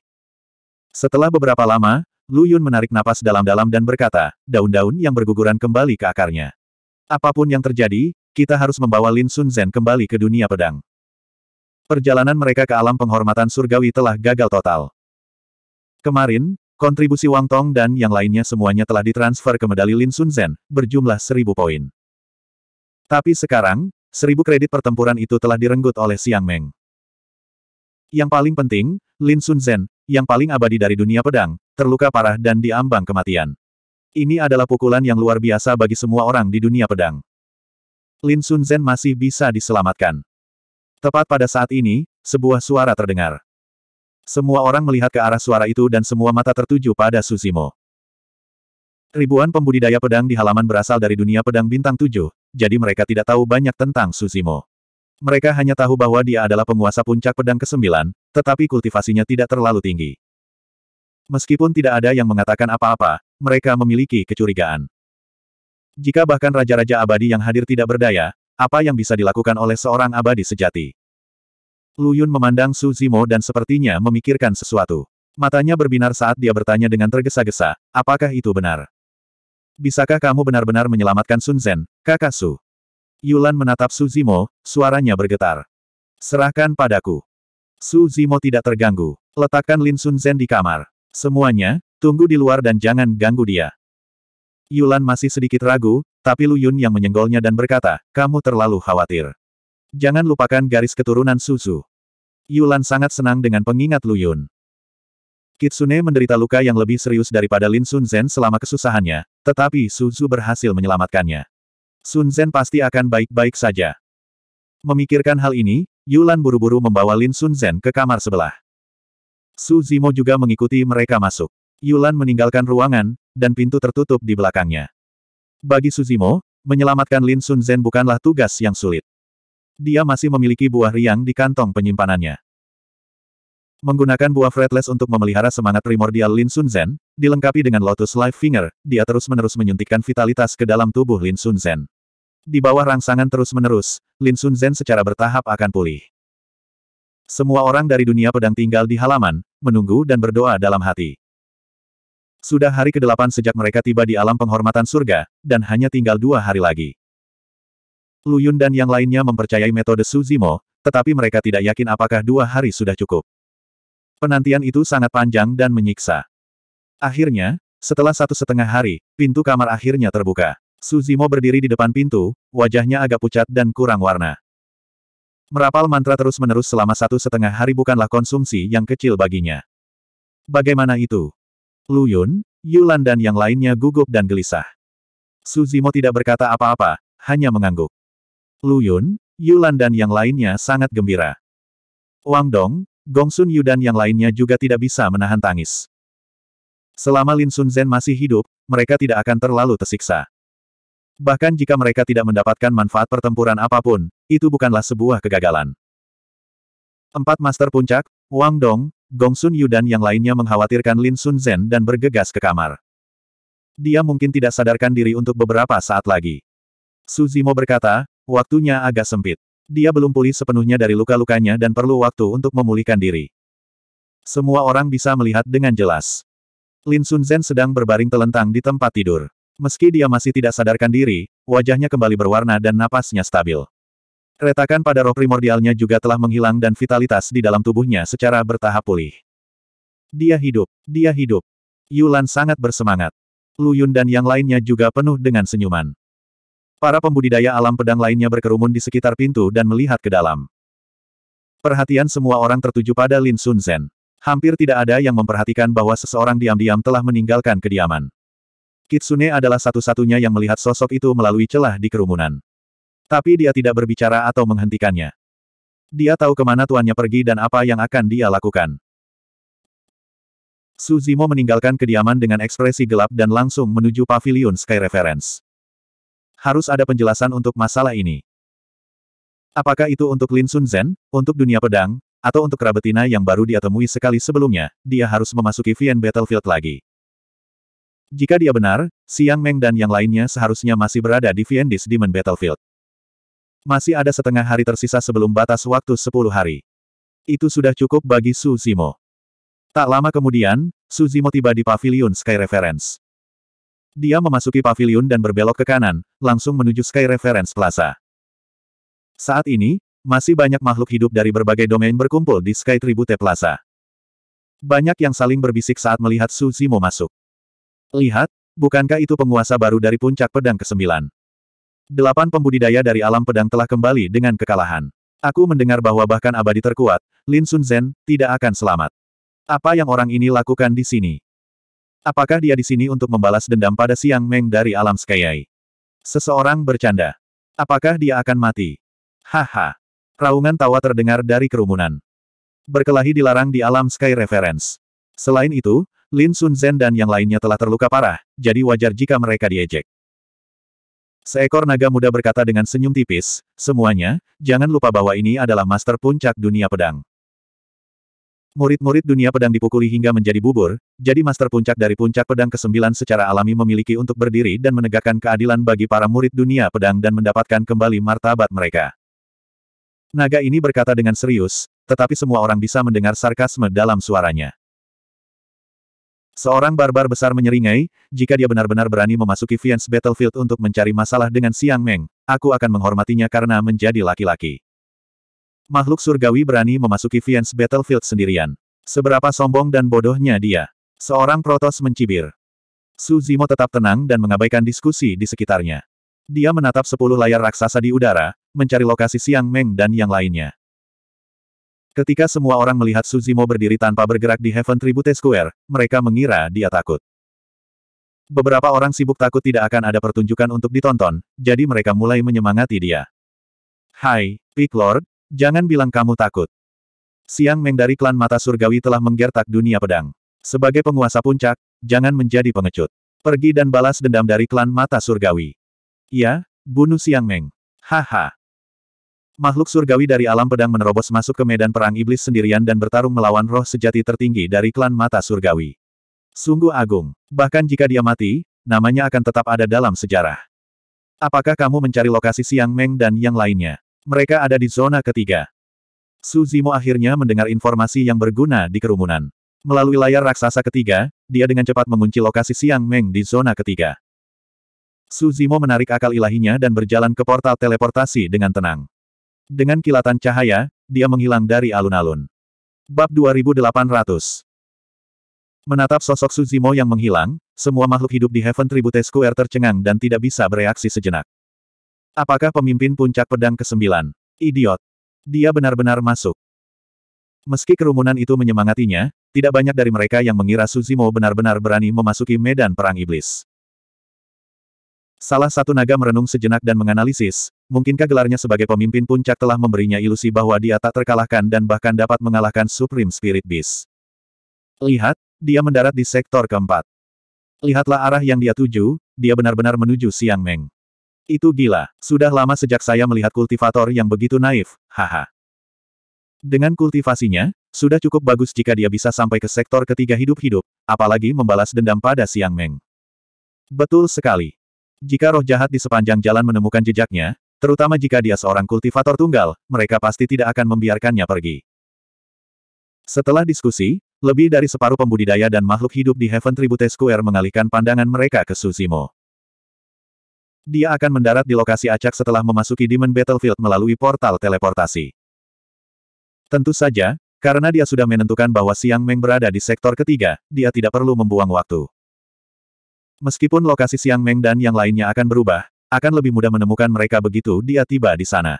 Setelah beberapa lama, Lu Yun menarik napas dalam-dalam dan berkata, daun-daun yang berguguran kembali ke akarnya. Apapun yang terjadi, kita harus membawa Lin Sun Zhen kembali ke dunia pedang. Perjalanan mereka ke alam penghormatan surgawi telah gagal total. Kemarin, Kontribusi Wang Tong dan yang lainnya semuanya telah ditransfer ke medali Lin Sun Zhen, berjumlah seribu poin. Tapi sekarang, seribu kredit pertempuran itu telah direnggut oleh Siang Meng. Yang paling penting, Lin Sun Zhen, yang paling abadi dari dunia pedang, terluka parah dan diambang kematian. Ini adalah pukulan yang luar biasa bagi semua orang di dunia pedang. Lin Sun Zhen masih bisa diselamatkan. Tepat pada saat ini, sebuah suara terdengar. Semua orang melihat ke arah suara itu dan semua mata tertuju pada Susimo. Ribuan pembudidaya pedang di halaman berasal dari dunia pedang bintang tujuh, jadi mereka tidak tahu banyak tentang Susimo. Mereka hanya tahu bahwa dia adalah penguasa puncak pedang ke-9, tetapi kultivasinya tidak terlalu tinggi. Meskipun tidak ada yang mengatakan apa-apa, mereka memiliki kecurigaan. Jika bahkan raja-raja abadi yang hadir tidak berdaya, apa yang bisa dilakukan oleh seorang abadi sejati? Luyun memandang Su Zimo dan sepertinya memikirkan sesuatu. Matanya berbinar saat dia bertanya dengan tergesa-gesa, apakah itu benar? Bisakah kamu benar-benar menyelamatkan Sun Zen, kakak Su? Yulan menatap Su Zimo, suaranya bergetar. Serahkan padaku. Su Zimo tidak terganggu. Letakkan Lin Sun Zen di kamar. Semuanya, tunggu di luar dan jangan ganggu dia. Yulan masih sedikit ragu, tapi Luyun yang menyenggolnya dan berkata, kamu terlalu khawatir. Jangan lupakan garis keturunan Suzu. Yulan sangat senang dengan pengingat Luyun. Kitsune menderita luka yang lebih serius daripada Lin Sun Zen selama kesusahannya, tetapi Suzu berhasil menyelamatkannya. Sun Zen pasti akan baik-baik saja. Memikirkan hal ini, Yulan buru-buru membawa Lin Sun Zen ke kamar sebelah. Su Zimo juga mengikuti mereka masuk. Yulan meninggalkan ruangan, dan pintu tertutup di belakangnya. Bagi Suzimo, menyelamatkan Lin Sun Zen bukanlah tugas yang sulit. Dia masih memiliki buah riang di kantong penyimpanannya. Menggunakan buah fretless untuk memelihara semangat primordial Lin Sun Zen, dilengkapi dengan Lotus Life Finger, dia terus-menerus menyuntikkan vitalitas ke dalam tubuh Lin Sun Zen. Di bawah rangsangan terus-menerus, Lin Sun Zen secara bertahap akan pulih. Semua orang dari dunia pedang tinggal di halaman, menunggu dan berdoa dalam hati. Sudah hari ke-8 sejak mereka tiba di alam penghormatan surga, dan hanya tinggal dua hari lagi. Lu Yun dan yang lainnya mempercayai metode Suzimo, tetapi mereka tidak yakin apakah dua hari sudah cukup. Penantian itu sangat panjang dan menyiksa. Akhirnya, setelah satu setengah hari, pintu kamar akhirnya terbuka. Suzimo berdiri di depan pintu, wajahnya agak pucat dan kurang warna. Merapal mantra terus-menerus selama satu setengah hari bukanlah konsumsi yang kecil baginya. Bagaimana itu? Lu Yun, Yulan dan yang lainnya gugup dan gelisah. Suzimo tidak berkata apa-apa, hanya mengangguk. Lu Yun, Yulan dan yang lainnya sangat gembira. Wang Dong, Gong Sun Yu dan yang lainnya juga tidak bisa menahan tangis. Selama Lin Sun Zhen masih hidup, mereka tidak akan terlalu tersiksa. Bahkan jika mereka tidak mendapatkan manfaat pertempuran apapun, itu bukanlah sebuah kegagalan. Empat Master Puncak, Wang Dong, Gong Sun Yu dan yang lainnya mengkhawatirkan Lin Sun Zhen dan bergegas ke kamar. Dia mungkin tidak sadarkan diri untuk beberapa saat lagi. Suzimo berkata, Waktunya agak sempit. Dia belum pulih sepenuhnya dari luka-lukanya dan perlu waktu untuk memulihkan diri. Semua orang bisa melihat dengan jelas. Lin Zen sedang berbaring telentang di tempat tidur. Meski dia masih tidak sadarkan diri, wajahnya kembali berwarna dan napasnya stabil. Retakan pada roh primordialnya juga telah menghilang dan vitalitas di dalam tubuhnya secara bertahap pulih. Dia hidup, dia hidup. Yulan sangat bersemangat. Lu Yun dan yang lainnya juga penuh dengan senyuman. Para pembudidaya alam pedang lainnya berkerumun di sekitar pintu dan melihat ke dalam. Perhatian semua orang tertuju pada Lin Sun Zen. Hampir tidak ada yang memperhatikan bahwa seseorang diam-diam telah meninggalkan kediaman. Kitsune adalah satu-satunya yang melihat sosok itu melalui celah di kerumunan. Tapi dia tidak berbicara atau menghentikannya. Dia tahu kemana tuannya pergi dan apa yang akan dia lakukan. Suzimo meninggalkan kediaman dengan ekspresi gelap dan langsung menuju pavilion Sky Reference harus ada penjelasan untuk masalah ini. Apakah itu untuk Lin Sun Zen, untuk dunia pedang, atau untuk Rabetina yang baru dia temui sekali sebelumnya, dia harus memasuki Vian Battlefield lagi. Jika dia benar, Siang Meng dan yang lainnya seharusnya masih berada di Viendis Demon Battlefield. Masih ada setengah hari tersisa sebelum batas waktu 10 hari. Itu sudah cukup bagi Su Zimo. Tak lama kemudian, Suzimo tiba di Pavilion Sky Reference. Dia memasuki pavilion dan berbelok ke kanan, langsung menuju Sky Reference Plaza. Saat ini, masih banyak makhluk hidup dari berbagai domain berkumpul di Sky Tribute Plaza. Banyak yang saling berbisik saat melihat Su Zimo masuk. Lihat, bukankah itu penguasa baru dari puncak pedang ke-9? Delapan pembudidaya dari alam pedang telah kembali dengan kekalahan. Aku mendengar bahwa bahkan abadi terkuat, Lin Sun Zhen, tidak akan selamat. Apa yang orang ini lakukan di sini? Apakah dia di sini untuk membalas dendam pada Siang Meng dari alam Skyai? Seseorang bercanda. Apakah dia akan mati? Haha. Raungan tawa terdengar dari kerumunan. Berkelahi dilarang di alam Sky Reference. Selain itu, Lin Sun Zhen dan yang lainnya telah terluka parah, jadi wajar jika mereka diejek. Seekor naga muda berkata dengan senyum tipis, semuanya, jangan lupa bahwa ini adalah master puncak dunia pedang. Murid-murid dunia pedang dipukuli hingga menjadi bubur, jadi master puncak dari puncak pedang ke-9 secara alami memiliki untuk berdiri dan menegakkan keadilan bagi para murid dunia pedang dan mendapatkan kembali martabat mereka. Naga ini berkata dengan serius, tetapi semua orang bisa mendengar sarkasme dalam suaranya. Seorang barbar besar menyeringai, jika dia benar-benar berani memasuki Fiance Battlefield untuk mencari masalah dengan Siang Meng, aku akan menghormatinya karena menjadi laki-laki. Makhluk surgawi berani memasuki Fiennes Battlefield sendirian. Seberapa sombong dan bodohnya dia. Seorang Protos mencibir. Su Zimo tetap tenang dan mengabaikan diskusi di sekitarnya. Dia menatap sepuluh layar raksasa di udara, mencari lokasi Siang Meng dan yang lainnya. Ketika semua orang melihat Suzimo berdiri tanpa bergerak di Heaven Tribute Square, mereka mengira dia takut. Beberapa orang sibuk takut tidak akan ada pertunjukan untuk ditonton, jadi mereka mulai menyemangati dia. Hai, Peak Lord, Jangan bilang kamu takut. Siang Meng dari klan Mata Surgawi telah menggertak dunia pedang. Sebagai penguasa puncak, jangan menjadi pengecut. Pergi dan balas dendam dari klan Mata Surgawi. Ya, bunuh Siang Meng. Haha. Makhluk surgawi dari alam pedang menerobos masuk ke medan perang iblis sendirian dan bertarung melawan roh sejati tertinggi dari klan mata surgawi. Sungguh agung. Bahkan jika dia mati, namanya akan tetap ada dalam sejarah. Apakah kamu mencari lokasi Siang Meng dan yang lainnya? Mereka ada di zona ketiga. Su Zimo akhirnya mendengar informasi yang berguna di kerumunan. Melalui layar raksasa ketiga, dia dengan cepat mengunci lokasi Siang Meng di zona ketiga. Su Zimo menarik akal ilahinya dan berjalan ke portal teleportasi dengan tenang. Dengan kilatan cahaya, dia menghilang dari alun-alun. Bab 2800 Menatap sosok Suzimo yang menghilang, semua makhluk hidup di Heaven Tribute Square tercengang dan tidak bisa bereaksi sejenak. Apakah pemimpin puncak pedang ke-9? Idiot. Dia benar-benar masuk. Meski kerumunan itu menyemangatinya, tidak banyak dari mereka yang mengira Suzimo benar-benar berani memasuki medan perang iblis. Salah satu naga merenung sejenak dan menganalisis, mungkinkah gelarnya sebagai pemimpin puncak telah memberinya ilusi bahwa dia tak terkalahkan dan bahkan dapat mengalahkan Supreme Spirit Beast. Lihat, dia mendarat di sektor keempat. Lihatlah arah yang dia tuju, dia benar-benar menuju Siang Meng. Itu gila, sudah lama sejak saya melihat kultivator yang begitu naif, haha. Dengan kultivasinya, sudah cukup bagus jika dia bisa sampai ke sektor ketiga hidup-hidup, apalagi membalas dendam pada Siang Meng. Betul sekali. Jika roh jahat di sepanjang jalan menemukan jejaknya, terutama jika dia seorang kultivator tunggal, mereka pasti tidak akan membiarkannya pergi. Setelah diskusi, lebih dari separuh pembudidaya dan makhluk hidup di Heaven Tribute Square mengalihkan pandangan mereka ke Susimo. Dia akan mendarat di lokasi acak setelah memasuki Demon Battlefield melalui portal teleportasi. Tentu saja, karena dia sudah menentukan bahwa Siang Meng berada di sektor ketiga, dia tidak perlu membuang waktu. Meskipun lokasi Siang Meng dan yang lainnya akan berubah, akan lebih mudah menemukan mereka begitu dia tiba di sana.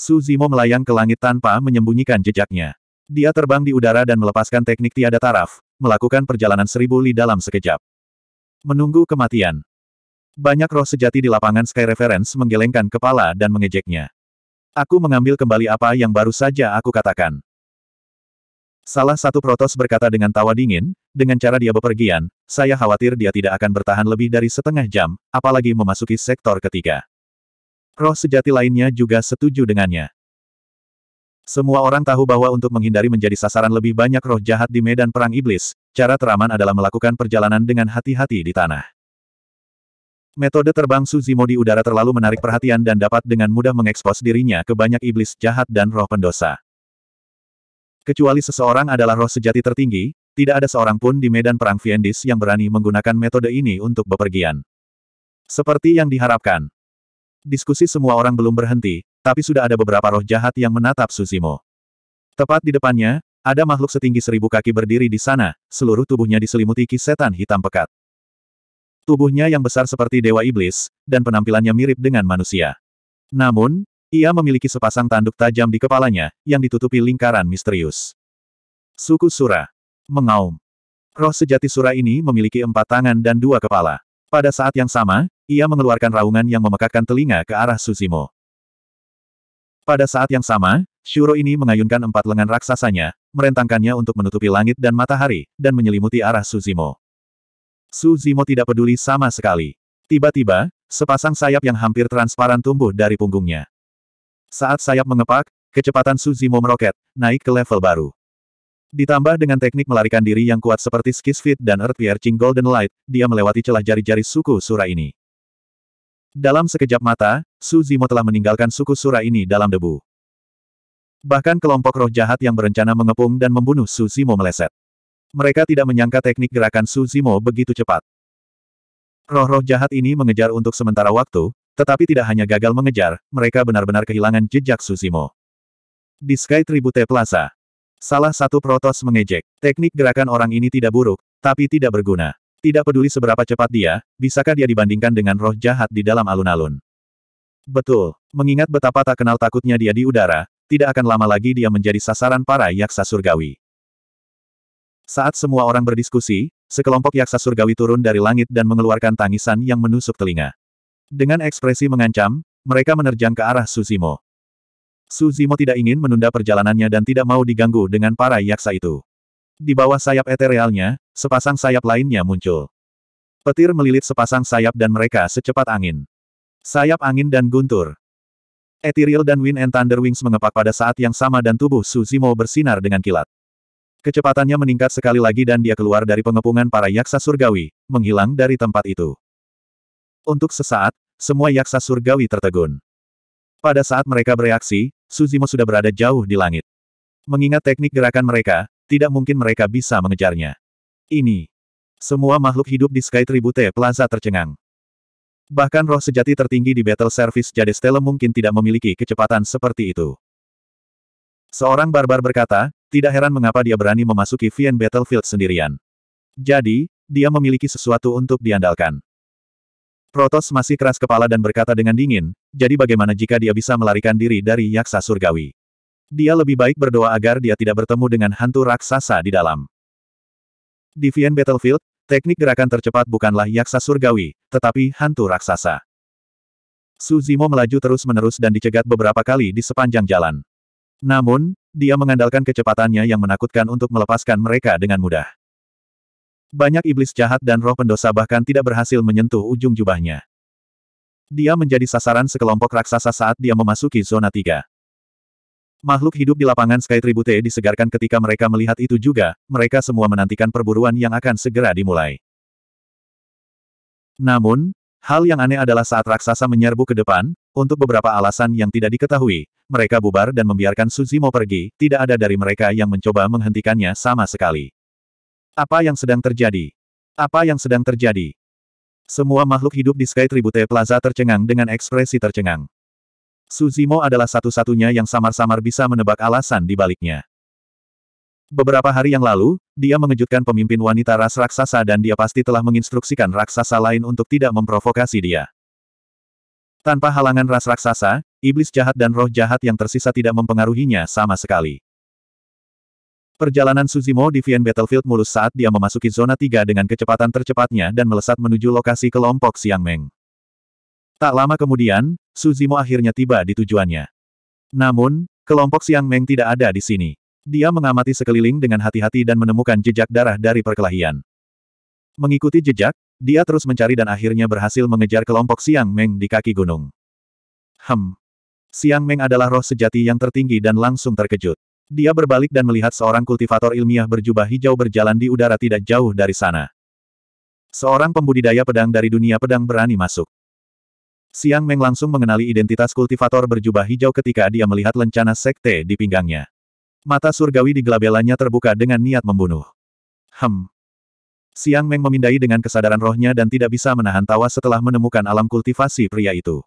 Su Zimo melayang ke langit tanpa menyembunyikan jejaknya. Dia terbang di udara dan melepaskan teknik tiada taraf, melakukan perjalanan seribu li dalam sekejap. Menunggu kematian. Banyak roh sejati di lapangan Sky Reference menggelengkan kepala dan mengejeknya. Aku mengambil kembali apa yang baru saja aku katakan. Salah satu Protos berkata dengan tawa dingin, dengan cara dia bepergian, saya khawatir dia tidak akan bertahan lebih dari setengah jam, apalagi memasuki sektor ketiga. Roh sejati lainnya juga setuju dengannya. Semua orang tahu bahwa untuk menghindari menjadi sasaran lebih banyak roh jahat di medan perang iblis, cara teraman adalah melakukan perjalanan dengan hati-hati di tanah. Metode terbang Suzimo di udara terlalu menarik perhatian dan dapat dengan mudah mengekspos dirinya ke banyak iblis jahat dan roh pendosa. Kecuali seseorang adalah roh sejati tertinggi, tidak ada seorang pun di medan perang Fiendis yang berani menggunakan metode ini untuk bepergian. Seperti yang diharapkan. Diskusi semua orang belum berhenti, tapi sudah ada beberapa roh jahat yang menatap Suzimo. Tepat di depannya, ada makhluk setinggi seribu kaki berdiri di sana, seluruh tubuhnya diselimuti kisetan hitam pekat. Tubuhnya yang besar seperti dewa iblis, dan penampilannya mirip dengan manusia. Namun, ia memiliki sepasang tanduk tajam di kepalanya, yang ditutupi lingkaran misterius. Suku Sura. Mengaum. Roh sejati Sura ini memiliki empat tangan dan dua kepala. Pada saat yang sama, ia mengeluarkan raungan yang memekakkan telinga ke arah Susimo. Pada saat yang sama, Shuro ini mengayunkan empat lengan raksasanya, merentangkannya untuk menutupi langit dan matahari, dan menyelimuti arah Suzimo. Su Zimo tidak peduli sama sekali. Tiba-tiba, sepasang sayap yang hampir transparan tumbuh dari punggungnya. Saat sayap mengepak, kecepatan Su Zimo meroket, naik ke level baru. Ditambah dengan teknik melarikan diri yang kuat seperti Skisfit dan Earth Piercing Golden Light, dia melewati celah jari-jari suku Sura ini. Dalam sekejap mata, Su Zimo telah meninggalkan suku Sura ini dalam debu. Bahkan kelompok roh jahat yang berencana mengepung dan membunuh Su Zimo meleset. Mereka tidak menyangka teknik gerakan Su begitu cepat. Roh-roh jahat ini mengejar untuk sementara waktu, tetapi tidak hanya gagal mengejar, mereka benar-benar kehilangan jejak Su Zimo. Di Sky Tribute Plaza, salah satu protos mengejek, teknik gerakan orang ini tidak buruk, tapi tidak berguna. Tidak peduli seberapa cepat dia, bisakah dia dibandingkan dengan roh jahat di dalam alun-alun. Betul, mengingat betapa tak kenal takutnya dia di udara, tidak akan lama lagi dia menjadi sasaran para yaksa surgawi. Saat semua orang berdiskusi, sekelompok yaksa surgawi turun dari langit dan mengeluarkan tangisan yang menusuk telinga. Dengan ekspresi mengancam, mereka menerjang ke arah Suzimo. Suzimo tidak ingin menunda perjalanannya dan tidak mau diganggu dengan para yaksa itu. Di bawah sayap eterealnya, sepasang sayap lainnya muncul. Petir melilit sepasang sayap dan mereka secepat angin. Sayap angin dan guntur. Ethereal dan Wind and Thunder Wings mengepak pada saat yang sama dan tubuh Suzimo bersinar dengan kilat. Kecepatannya meningkat sekali lagi dan dia keluar dari pengepungan para yaksa surgawi, menghilang dari tempat itu. Untuk sesaat, semua yaksa surgawi tertegun. Pada saat mereka bereaksi, Suzimo sudah berada jauh di langit. Mengingat teknik gerakan mereka, tidak mungkin mereka bisa mengejarnya. Ini. Semua makhluk hidup di Sky Tribute Plaza tercengang. Bahkan roh sejati tertinggi di Battle Service Jade Stella mungkin tidak memiliki kecepatan seperti itu. Seorang barbar berkata, tidak heran mengapa dia berani memasuki Vien Battlefield sendirian. Jadi, dia memiliki sesuatu untuk diandalkan. Protos masih keras kepala dan berkata dengan dingin, jadi bagaimana jika dia bisa melarikan diri dari yaksa surgawi? Dia lebih baik berdoa agar dia tidak bertemu dengan hantu raksasa di dalam. Di Vien Battlefield, teknik gerakan tercepat bukanlah yaksa surgawi, tetapi hantu raksasa. Suzimo melaju terus-menerus dan dicegat beberapa kali di sepanjang jalan. Namun, dia mengandalkan kecepatannya yang menakutkan untuk melepaskan mereka dengan mudah. Banyak iblis jahat dan roh pendosa bahkan tidak berhasil menyentuh ujung jubahnya. Dia menjadi sasaran sekelompok raksasa saat dia memasuki zona tiga. Makhluk hidup di lapangan Sky Tribute e disegarkan ketika mereka melihat itu juga, mereka semua menantikan perburuan yang akan segera dimulai. Namun, Hal yang aneh adalah saat raksasa menyerbu ke depan, untuk beberapa alasan yang tidak diketahui, mereka bubar dan membiarkan Suzimo pergi, tidak ada dari mereka yang mencoba menghentikannya sama sekali. Apa yang sedang terjadi? Apa yang sedang terjadi? Semua makhluk hidup di Sky Tribute Plaza tercengang dengan ekspresi tercengang. Suzimo adalah satu-satunya yang samar-samar bisa menebak alasan di baliknya. Beberapa hari yang lalu, dia mengejutkan pemimpin wanita ras raksasa dan dia pasti telah menginstruksikan raksasa lain untuk tidak memprovokasi dia. Tanpa halangan ras raksasa, iblis jahat dan roh jahat yang tersisa tidak mempengaruhinya sama sekali. Perjalanan Suzimo di Vian Battlefield mulus saat dia memasuki zona 3 dengan kecepatan tercepatnya dan melesat menuju lokasi kelompok Siang Meng. Tak lama kemudian, Suzimo akhirnya tiba di tujuannya. Namun, kelompok Siang Meng tidak ada di sini. Dia mengamati sekeliling dengan hati-hati dan menemukan jejak darah dari perkelahian. Mengikuti jejak, dia terus mencari dan akhirnya berhasil mengejar kelompok Siang Meng di kaki gunung. Hem. Siang Meng adalah roh sejati yang tertinggi dan langsung terkejut. Dia berbalik dan melihat seorang kultivator ilmiah berjubah hijau berjalan di udara tidak jauh dari sana. Seorang pembudidaya pedang dari dunia pedang berani masuk. Siang Meng langsung mengenali identitas kultivator berjubah hijau ketika dia melihat lencana sekte di pinggangnya. Mata surgawi di gelabelannya terbuka dengan niat membunuh. Hem. Siang Meng memindai dengan kesadaran rohnya dan tidak bisa menahan tawa setelah menemukan alam kultivasi pria itu.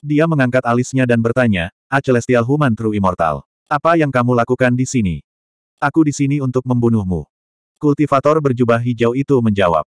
Dia mengangkat alisnya dan bertanya, A Celestial Human True Immortal, apa yang kamu lakukan di sini? Aku di sini untuk membunuhmu. Kultivator berjubah hijau itu menjawab.